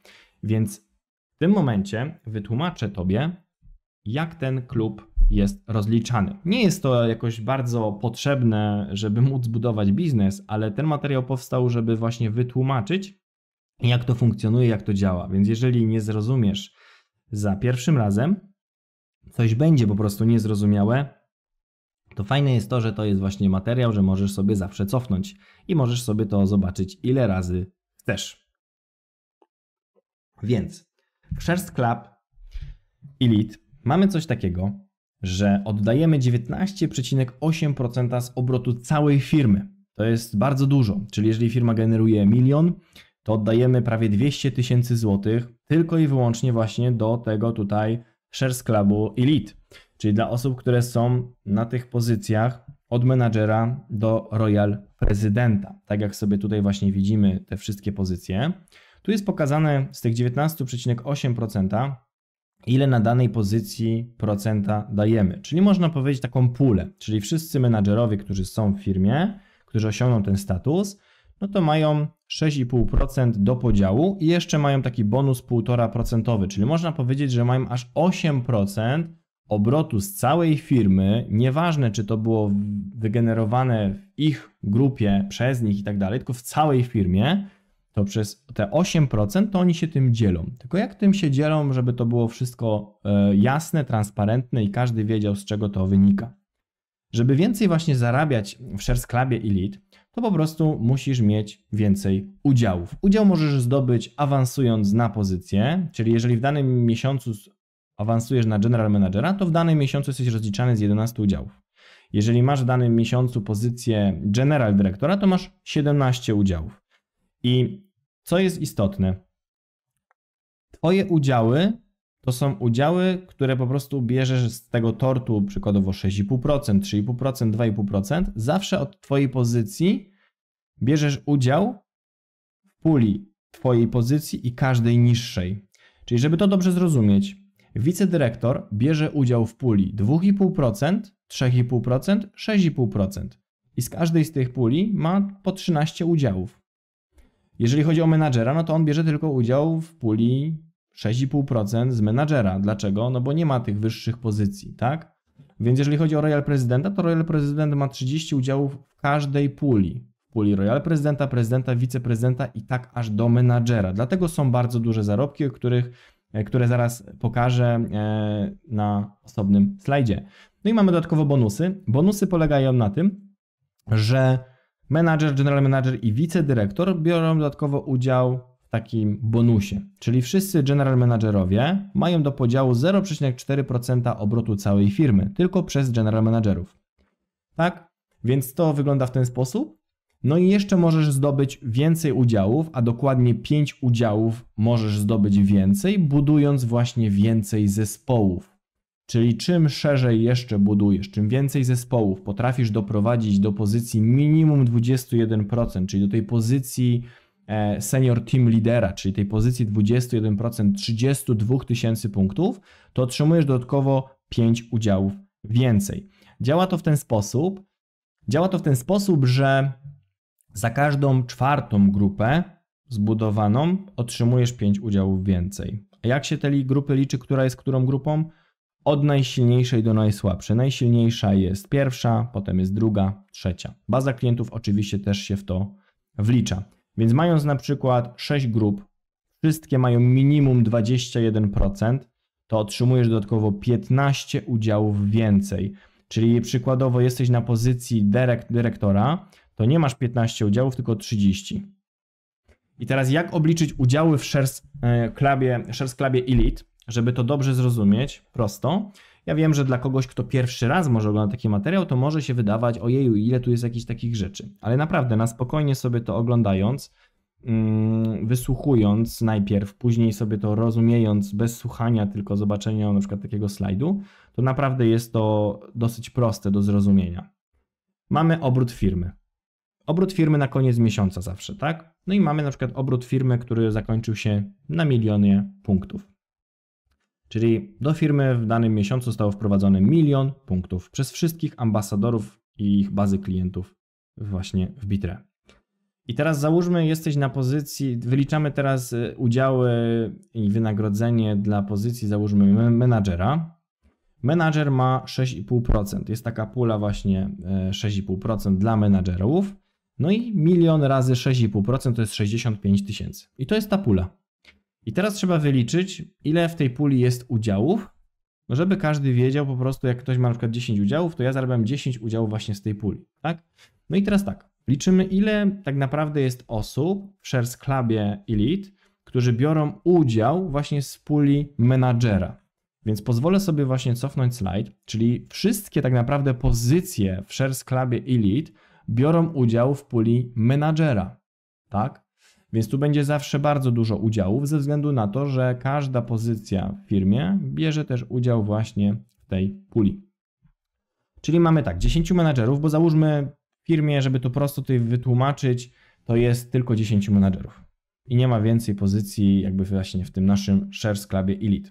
Więc w tym momencie wytłumaczę Tobie, jak ten klub jest rozliczany. Nie jest to jakoś bardzo potrzebne, żeby móc budować biznes, ale ten materiał powstał, żeby właśnie wytłumaczyć, jak to funkcjonuje, jak to działa. Więc jeżeli nie zrozumiesz za pierwszym razem, coś będzie po prostu niezrozumiałe, to fajne jest to, że to jest właśnie materiał, że możesz sobie zawsze cofnąć i możesz sobie to zobaczyć ile razy chcesz. Więc w Shares Club Elite mamy coś takiego, że oddajemy 19,8% z obrotu całej firmy. To jest bardzo dużo, czyli jeżeli firma generuje milion, to oddajemy prawie 200 tysięcy złotych tylko i wyłącznie właśnie do tego tutaj Shares Clubu Elite. Czyli dla osób, które są na tych pozycjach od menadżera do royal prezydenta. Tak jak sobie tutaj właśnie widzimy te wszystkie pozycje. Tu jest pokazane z tych 19,8% ile na danej pozycji procenta dajemy. Czyli można powiedzieć taką pulę, czyli wszyscy menadżerowie, którzy są w firmie, którzy osiągną ten status, no to mają 6,5% do podziału i jeszcze mają taki bonus 1,5%, czyli można powiedzieć, że mają aż 8% obrotu z całej firmy, nieważne czy to było wygenerowane w ich grupie, przez nich i tak dalej, tylko w całej firmie, to przez te 8% to oni się tym dzielą. Tylko jak tym się dzielą, żeby to było wszystko e, jasne, transparentne i każdy wiedział, z czego to wynika. Żeby więcej właśnie zarabiać w Shares Clubie Elite, to po prostu musisz mieć więcej udziałów. Udział możesz zdobyć awansując na pozycję, czyli jeżeli w danym miesiącu awansujesz na general managera, to w danym miesiącu jesteś rozliczany z 11 udziałów. Jeżeli masz w danym miesiącu pozycję general dyrektora, to masz 17 udziałów. I co jest istotne, Twoje udziały to są udziały, które po prostu bierzesz z tego tortu przykładowo 6,5%, 3,5%, 2,5%. Zawsze od Twojej pozycji bierzesz udział w puli Twojej pozycji i każdej niższej. Czyli, żeby to dobrze zrozumieć, Wicedyrektor bierze udział w puli 2,5%, 3,5%, 6,5% i z każdej z tych puli ma po 13 udziałów. Jeżeli chodzi o menadżera, no to on bierze tylko udział w puli 6,5% z menadżera. Dlaczego? No bo nie ma tych wyższych pozycji, tak? Więc jeżeli chodzi o Royal Prezydenta, to Royal Prezydent ma 30 udziałów w każdej puli. W puli Royal Prezydenta, Prezydenta, Wiceprezydenta i tak aż do menadżera. Dlatego są bardzo duże zarobki, o których E, które zaraz pokażę e, na osobnym slajdzie. No i mamy dodatkowo bonusy. Bonusy polegają na tym, że menadżer, general manager i wicedyrektor biorą dodatkowo udział w takim bonusie. Czyli wszyscy general managerowie mają do podziału 0,4% obrotu całej firmy, tylko przez general managerów. Tak? Więc to wygląda w ten sposób. No i jeszcze możesz zdobyć więcej udziałów, a dokładnie 5 udziałów możesz zdobyć więcej, budując właśnie więcej zespołów. Czyli czym szerzej jeszcze budujesz, czym więcej zespołów potrafisz doprowadzić do pozycji minimum 21%, czyli do tej pozycji e, senior team lidera, czyli tej pozycji 21% 32 tysięcy punktów, to otrzymujesz dodatkowo 5 udziałów więcej. Działa to w ten sposób, działa to w ten sposób, że za każdą czwartą grupę zbudowaną otrzymujesz 5 udziałów więcej. A jak się te grupy liczy, która jest którą grupą? Od najsilniejszej do najsłabszej. Najsilniejsza jest pierwsza, potem jest druga, trzecia. Baza klientów oczywiście też się w to wlicza. Więc mając na przykład 6 grup, wszystkie mają minimum 21%, to otrzymujesz dodatkowo 15 udziałów więcej. Czyli przykładowo jesteś na pozycji dyrektora to nie masz 15 udziałów, tylko 30. I teraz jak obliczyć udziały w Shares e, Clubie, Shares Clubie Elite, żeby to dobrze zrozumieć? Prosto. Ja wiem, że dla kogoś, kto pierwszy raz może ogląda taki materiał, to może się wydawać, ojeju, ile tu jest jakichś takich rzeczy. Ale naprawdę, na spokojnie sobie to oglądając, mm, wysłuchując najpierw, później sobie to rozumiejąc bez słuchania, tylko zobaczenia na przykład takiego slajdu, to naprawdę jest to dosyć proste do zrozumienia. Mamy obrót firmy obrót firmy na koniec miesiąca zawsze, tak? No i mamy na przykład obrót firmy, który zakończył się na milionie punktów. Czyli do firmy w danym miesiącu zostało wprowadzone milion punktów przez wszystkich ambasadorów i ich bazy klientów właśnie w Bitre. I teraz załóżmy, jesteś na pozycji, wyliczamy teraz y, udziały i wynagrodzenie dla pozycji, załóżmy, menadżera. Menadżer ma 6,5%. Jest taka pula właśnie 6,5% y, dla menadżerów. No i milion razy 6,5% to jest 65 tysięcy. I to jest ta pula. I teraz trzeba wyliczyć, ile w tej puli jest udziałów, żeby każdy wiedział po prostu, jak ktoś ma na przykład 10 udziałów, to ja zarabiam 10 udziałów właśnie z tej puli, tak? No i teraz tak, liczymy ile tak naprawdę jest osób w Shares Clubie Elite, którzy biorą udział właśnie z puli menadżera. Więc pozwolę sobie właśnie cofnąć slajd, czyli wszystkie tak naprawdę pozycje w Shares Clubie Elite biorą udział w puli menadżera, tak? Więc tu będzie zawsze bardzo dużo udziałów, ze względu na to, że każda pozycja w firmie bierze też udział właśnie w tej puli. Czyli mamy tak, 10 menadżerów, bo załóżmy w firmie, żeby to prosto tutaj wytłumaczyć, to jest tylko 10 menadżerów. I nie ma więcej pozycji, jakby właśnie w tym naszym Shares Clubie Elite.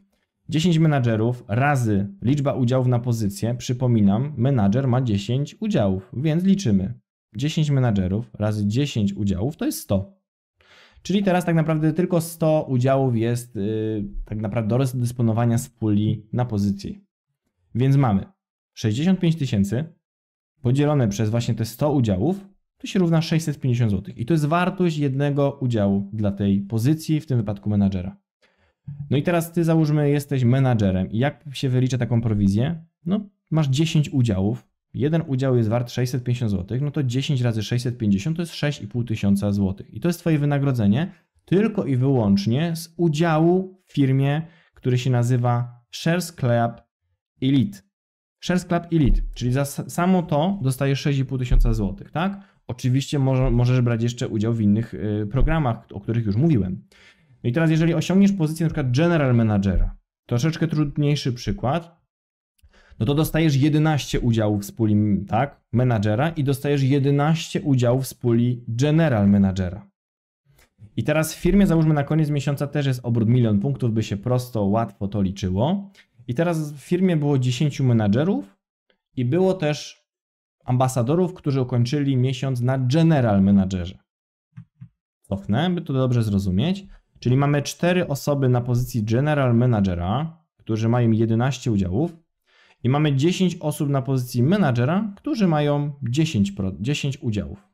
10 menadżerów razy liczba udziałów na pozycję. Przypominam, menadżer ma 10 udziałów, więc liczymy. 10 menadżerów razy 10 udziałów to jest 100. Czyli teraz tak naprawdę tylko 100 udziałów jest yy, tak naprawdę do dysponowania z puli na pozycji. Więc mamy 65 tysięcy podzielone przez właśnie te 100 udziałów, to się równa 650 zł. I to jest wartość jednego udziału dla tej pozycji, w tym wypadku menadżera. No i teraz ty załóżmy jesteś menadżerem i jak się wylicza taką prowizję? No masz 10 udziałów, jeden udział jest wart 650 zł, no to 10 razy 650 to jest 6,5 tysiąca złotych. I to jest Twoje wynagrodzenie tylko i wyłącznie z udziału w firmie, który się nazywa Shares Club Elite. Shares Club Elite, czyli za samo to dostajesz 6,5 tysiąca złotych, tak? Oczywiście możesz brać jeszcze udział w innych y, programach, o których już mówiłem. No i teraz, jeżeli osiągniesz pozycję np. General Managera, troszeczkę trudniejszy przykład, no to dostajesz 11 udziałów z puli tak, menadżera i dostajesz 11 udziałów z puli general menadżera. I teraz w firmie załóżmy na koniec miesiąca też jest obrót milion punktów, by się prosto, łatwo to liczyło. I teraz w firmie było 10 menadżerów i było też ambasadorów, którzy ukończyli miesiąc na general menadżerze. Cofnę, by to dobrze zrozumieć. Czyli mamy 4 osoby na pozycji general menadżera, którzy mają 11 udziałów i mamy 10 osób na pozycji menadżera, którzy mają 10, 10 udziałów.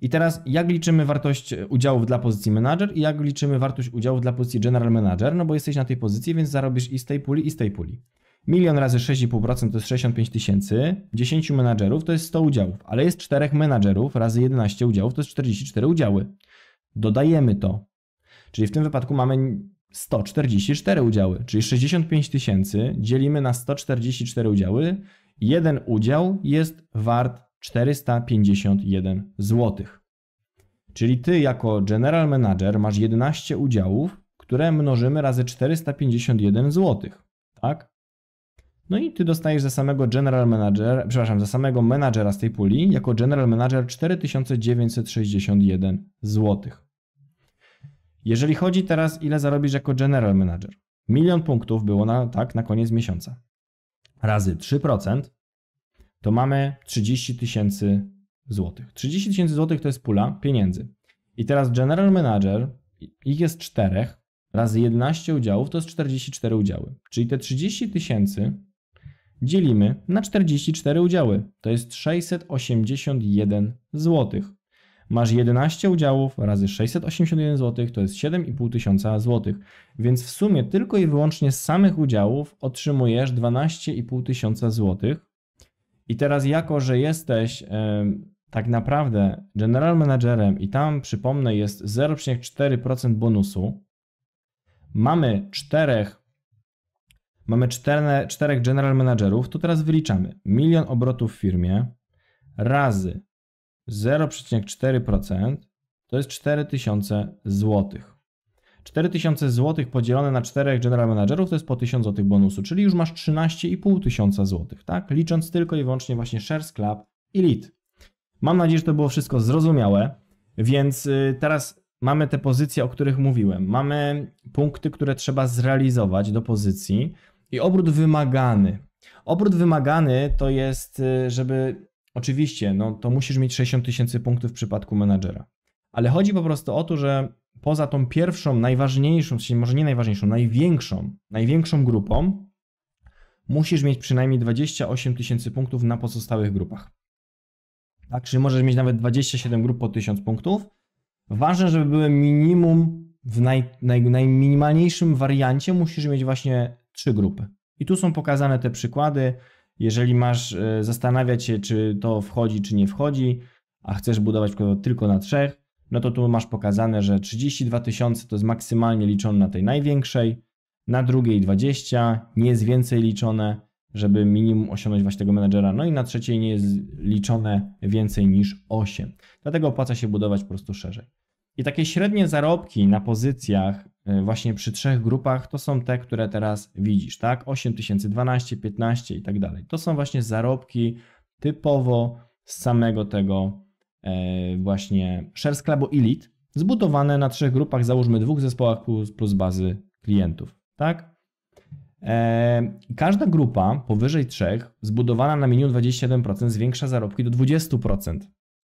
I teraz jak liczymy wartość e, udziałów dla pozycji menadżer i jak liczymy wartość udziałów dla pozycji general manager, no bo jesteś na tej pozycji, więc zarobisz i z tej puli, i z tej puli. Milion razy 6,5% to jest 65 tysięcy, 10 menadżerów to jest 100 udziałów, ale jest 4 menadżerów razy 11 udziałów to jest 44 udziały. Dodajemy to. Czyli w tym wypadku mamy 144 udziały, czyli 65 tysięcy dzielimy na 144 udziały. Jeden udział jest wart 451 zł. Czyli ty jako general manager masz 11 udziałów, które mnożymy razy 451 zł, tak? No i ty dostajesz za samego general manager, przepraszam, za samego menadżera z tej puli jako general manager 4961 złotych. Jeżeli chodzi teraz, ile zarobisz jako general manager? Milion punktów było na, tak na koniec miesiąca. Razy 3% to mamy 30 tysięcy złotych. 30 tysięcy złotych to jest pula pieniędzy. I teraz general manager, ich jest czterech, razy 11 udziałów to jest 44 udziały. Czyli te 30 tysięcy dzielimy na 44 udziały. To jest 681 złotych. Masz 11 udziałów razy 681 zł, to jest 7,5 tysiąca złotych. Więc w sumie tylko i wyłącznie z samych udziałów otrzymujesz 12,5 tysiąca złotych. I teraz jako, że jesteś yy, tak naprawdę general managerem i tam przypomnę jest 0,4% bonusu, mamy czterech mamy czterech general managerów, to teraz wyliczamy milion obrotów w firmie razy 0,4% to jest 4000 zł. 4000 zł podzielone na 4 general managerów to jest po 1000 zł bonusu, czyli już masz 13,5 tysiąca złotych, tak? Licząc tylko i wyłącznie właśnie Shares Club i Lead. Mam nadzieję, że to było wszystko zrozumiałe, więc y, teraz mamy te pozycje, o których mówiłem. Mamy punkty, które trzeba zrealizować do pozycji i obrót wymagany. Obrót wymagany to jest, y, żeby Oczywiście, no to musisz mieć 60 tysięcy punktów w przypadku menadżera. Ale chodzi po prostu o to, że poza tą pierwszą, najważniejszą, może nie najważniejszą, największą, największą grupą, musisz mieć przynajmniej 28 tysięcy punktów na pozostałych grupach. Tak, czyli możesz mieć nawet 27 grup po 1000 punktów. Ważne, żeby były minimum, w naj, naj, najminimalniejszym wariancie musisz mieć właśnie trzy grupy. I tu są pokazane te przykłady. Jeżeli masz e, zastanawiać się, czy to wchodzi, czy nie wchodzi, a chcesz budować tylko na trzech, no to tu masz pokazane, że 32 tysiące to jest maksymalnie liczone na tej największej, na drugiej 20, nie jest więcej liczone, żeby minimum osiągnąć właśnie tego menedżera, no i na trzeciej nie jest liczone więcej niż 8. Dlatego opłaca się budować po prostu szerzej. I takie średnie zarobki na pozycjach E, właśnie przy trzech grupach, to są te, które teraz widzisz, tak? 8012, 15 i tak dalej. To są właśnie zarobki typowo z samego tego e, właśnie Shares bo Elite, zbudowane na trzech grupach, załóżmy dwóch zespołach plus, plus bazy klientów, tak? E, każda grupa powyżej trzech, zbudowana na minimum 27%, zwiększa zarobki do 20%,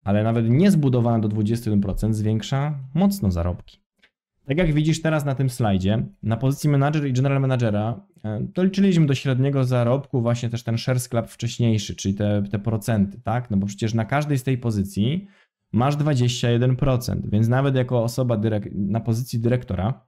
ale nawet niezbudowana do 21% zwiększa mocno zarobki. Tak jak widzisz teraz na tym slajdzie, na pozycji manager i general managera e, to liczyliśmy do średniego zarobku właśnie też ten share sklep wcześniejszy, czyli te, te procenty, tak? No bo przecież na każdej z tej pozycji masz 21%, więc nawet jako osoba dyrek- na pozycji dyrektora,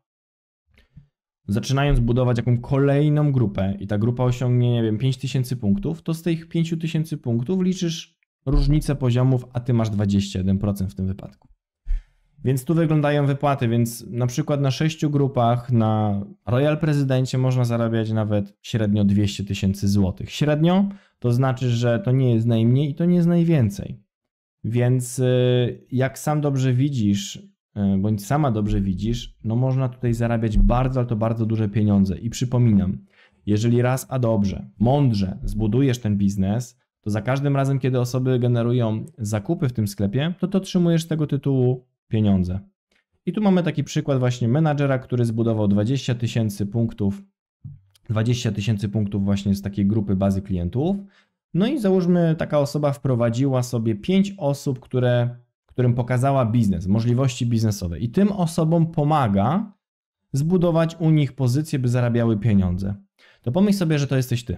zaczynając budować jaką kolejną grupę i ta grupa osiągnie, nie wiem, 5000 punktów, to z tych 5000 punktów liczysz różnicę poziomów, a ty masz 21% w tym wypadku. Więc tu wyglądają wypłaty, więc na przykład na sześciu grupach na Royal Prezydencie można zarabiać nawet średnio 200 tysięcy złotych. Średnio to znaczy, że to nie jest najmniej i to nie jest najwięcej. Więc y, jak sam dobrze widzisz, y, bądź sama dobrze widzisz, no można tutaj zarabiać bardzo, ale to bardzo duże pieniądze. I przypominam, jeżeli raz, a dobrze, mądrze zbudujesz ten biznes, to za każdym razem, kiedy osoby generują zakupy w tym sklepie, to, to otrzymujesz z tego tytułu pieniądze. I tu mamy taki przykład właśnie menadżera, który zbudował 20 tysięcy punktów, 20 tysięcy punktów właśnie z takiej grupy bazy klientów. No i załóżmy, taka osoba wprowadziła sobie 5 osób, które, którym pokazała biznes, możliwości biznesowe, i tym osobom pomaga zbudować u nich pozycje, by zarabiały pieniądze. To pomyśl sobie, że to jesteś ty.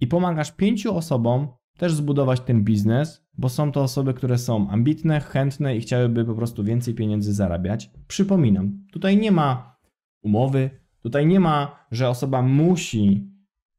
I pomagasz pięciu osobom też zbudować ten biznes, bo są to osoby, które są ambitne, chętne i chciałyby po prostu więcej pieniędzy zarabiać. Przypominam, tutaj nie ma umowy, tutaj nie ma, że osoba musi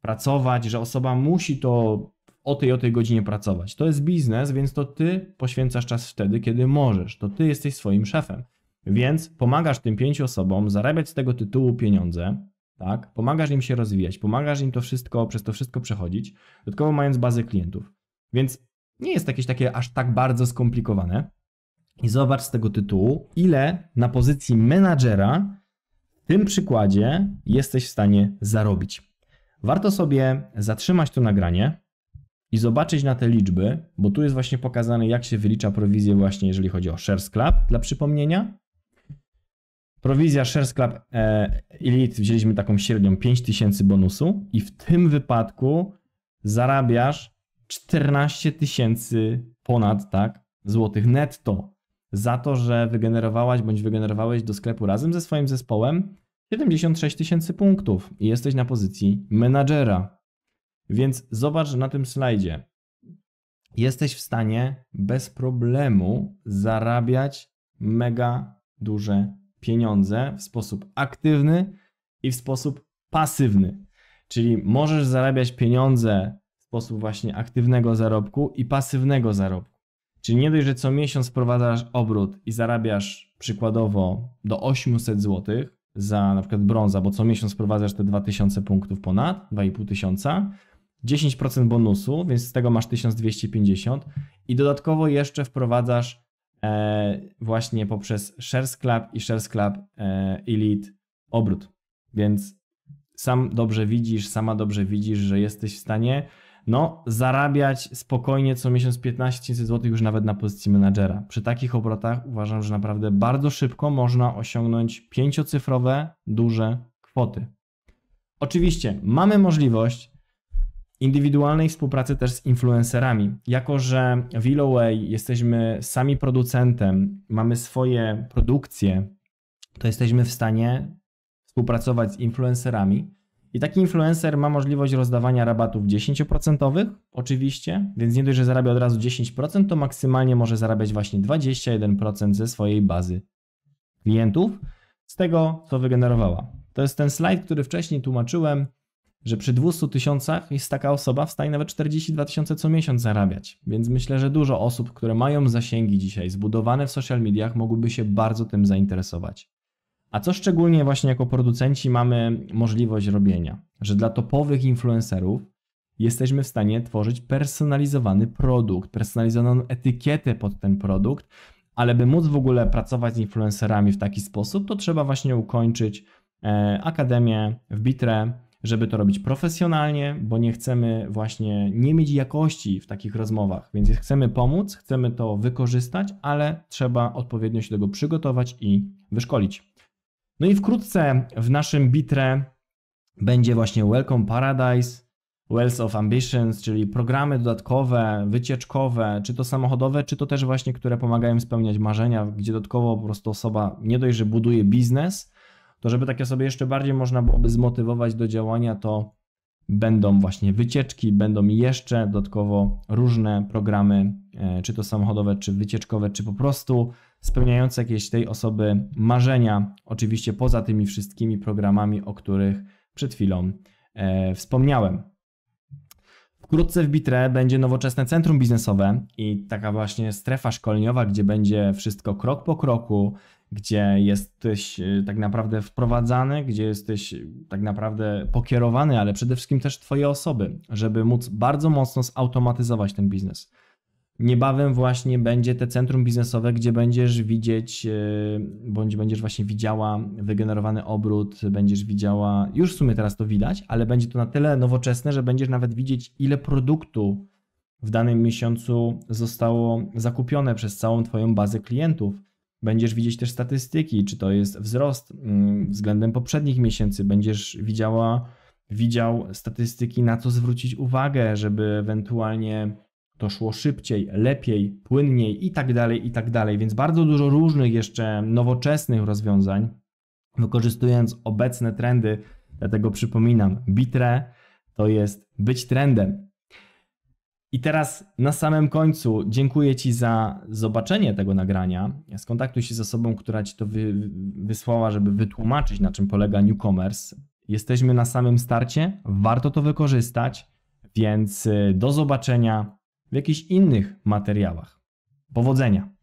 pracować, że osoba musi to o tej o tej godzinie pracować. To jest biznes, więc to ty poświęcasz czas wtedy, kiedy możesz. To ty jesteś swoim szefem. Więc pomagasz tym pięciu osobom zarabiać z tego tytułu pieniądze, tak? Pomagasz im się rozwijać, pomagasz im to wszystko, przez to wszystko przechodzić, dodatkowo mając bazę klientów. Więc nie jest jakieś takie aż tak bardzo skomplikowane. I zobacz z tego tytułu, ile na pozycji menadżera w tym przykładzie jesteś w stanie zarobić. Warto sobie zatrzymać to nagranie i zobaczyć na te liczby, bo tu jest właśnie pokazane, jak się wylicza prowizję właśnie, jeżeli chodzi o Shares Club, dla przypomnienia. Prowizja Shares Club e, Elite, wzięliśmy taką średnią 5000 bonusu i w tym wypadku zarabiasz 14 tysięcy ponad, tak, złotych netto za to, że wygenerowałaś bądź wygenerowałeś do sklepu razem ze swoim zespołem 76 tysięcy punktów i jesteś na pozycji menadżera. Więc zobacz na tym slajdzie. Jesteś w stanie bez problemu zarabiać mega duże pieniądze w sposób aktywny i w sposób pasywny. Czyli możesz zarabiać pieniądze sposób właśnie aktywnego zarobku i pasywnego zarobku. Czyli nie dość, że co miesiąc wprowadzasz obrót i zarabiasz przykładowo do 800 zł za na przykład brąza, bo co miesiąc wprowadzasz te 2000 punktów ponad, 2500, 10% bonusu, więc z tego masz 1250 i dodatkowo jeszcze wprowadzasz e, właśnie poprzez Shares Club i Shares Club e, Elite obrót. Więc sam dobrze widzisz, sama dobrze widzisz, że jesteś w stanie no, zarabiać spokojnie co miesiąc 15 tysięcy złotych już nawet na pozycji menadżera. Przy takich obrotach uważam, że naprawdę bardzo szybko można osiągnąć pięciocyfrowe, duże kwoty. Oczywiście mamy możliwość indywidualnej współpracy też z influencerami. Jako, że w Illoway jesteśmy sami producentem, mamy swoje produkcje, to jesteśmy w stanie współpracować z influencerami i taki influencer ma możliwość rozdawania rabatów 10%, oczywiście, więc nie dość, że zarabia od razu 10%, to maksymalnie może zarabiać właśnie 21% ze swojej bazy klientów, z tego co wygenerowała. To jest ten slajd, który wcześniej tłumaczyłem, że przy 200 tysiącach jest taka osoba w stanie nawet 42 tysiące co miesiąc zarabiać. Więc myślę, że dużo osób, które mają zasięgi dzisiaj zbudowane w social mediach, mogłyby się bardzo tym zainteresować. A co szczególnie właśnie jako producenci mamy możliwość robienia? Że dla topowych influencerów jesteśmy w stanie tworzyć personalizowany produkt, personalizowaną etykietę pod ten produkt, ale by móc w ogóle pracować z influencerami w taki sposób, to trzeba właśnie ukończyć e, akademię w Bitre, żeby to robić profesjonalnie, bo nie chcemy właśnie nie mieć jakości w takich rozmowach, więc chcemy pomóc, chcemy to wykorzystać, ale trzeba odpowiednio się do tego przygotować i wyszkolić. No i wkrótce w naszym bitre będzie właśnie Welcome Paradise, Wells of Ambitions, czyli programy dodatkowe, wycieczkowe, czy to samochodowe, czy to też właśnie, które pomagają spełniać marzenia, gdzie dodatkowo po prostu osoba nie dość, że buduje biznes, to żeby takie osoby jeszcze bardziej można byłoby zmotywować do działania, to będą właśnie wycieczki, będą jeszcze dodatkowo różne programy, e, czy to samochodowe, czy wycieczkowe, czy po prostu spełniające jakieś tej osoby marzenia, oczywiście poza tymi wszystkimi programami, o których przed chwilą e, wspomniałem. Wkrótce w Bitre będzie nowoczesne centrum biznesowe i taka właśnie strefa szkoleniowa, gdzie będzie wszystko krok po kroku, gdzie jesteś e, tak naprawdę wprowadzany, gdzie jesteś e, tak naprawdę pokierowany, ale przede wszystkim też Twoje osoby, żeby móc bardzo mocno zautomatyzować ten biznes. Niebawem właśnie będzie te centrum biznesowe, gdzie będziesz widzieć, e, bądź będziesz właśnie widziała wygenerowany obrót, będziesz widziała, już w sumie teraz to widać, ale będzie to na tyle nowoczesne, że będziesz nawet widzieć, ile produktu w danym miesiącu zostało zakupione przez całą Twoją bazę klientów. Będziesz widzieć też statystyki, czy to jest wzrost mm, względem poprzednich miesięcy, będziesz widziała, widział statystyki, na co zwrócić uwagę, żeby ewentualnie to szło szybciej, lepiej, płynniej i tak dalej, i tak dalej. Więc bardzo dużo różnych jeszcze nowoczesnych rozwiązań, wykorzystując obecne trendy. Dlatego przypominam, bitre to jest być trendem. I teraz na samym końcu dziękuję Ci za zobaczenie tego nagrania. Skontaktuj się z osobą, która Ci to wy, wysłała, żeby wytłumaczyć, na czym polega newcommerce. Jesteśmy na samym starcie, warto to wykorzystać, więc y, do zobaczenia w jakichś innych materiałach. Powodzenia!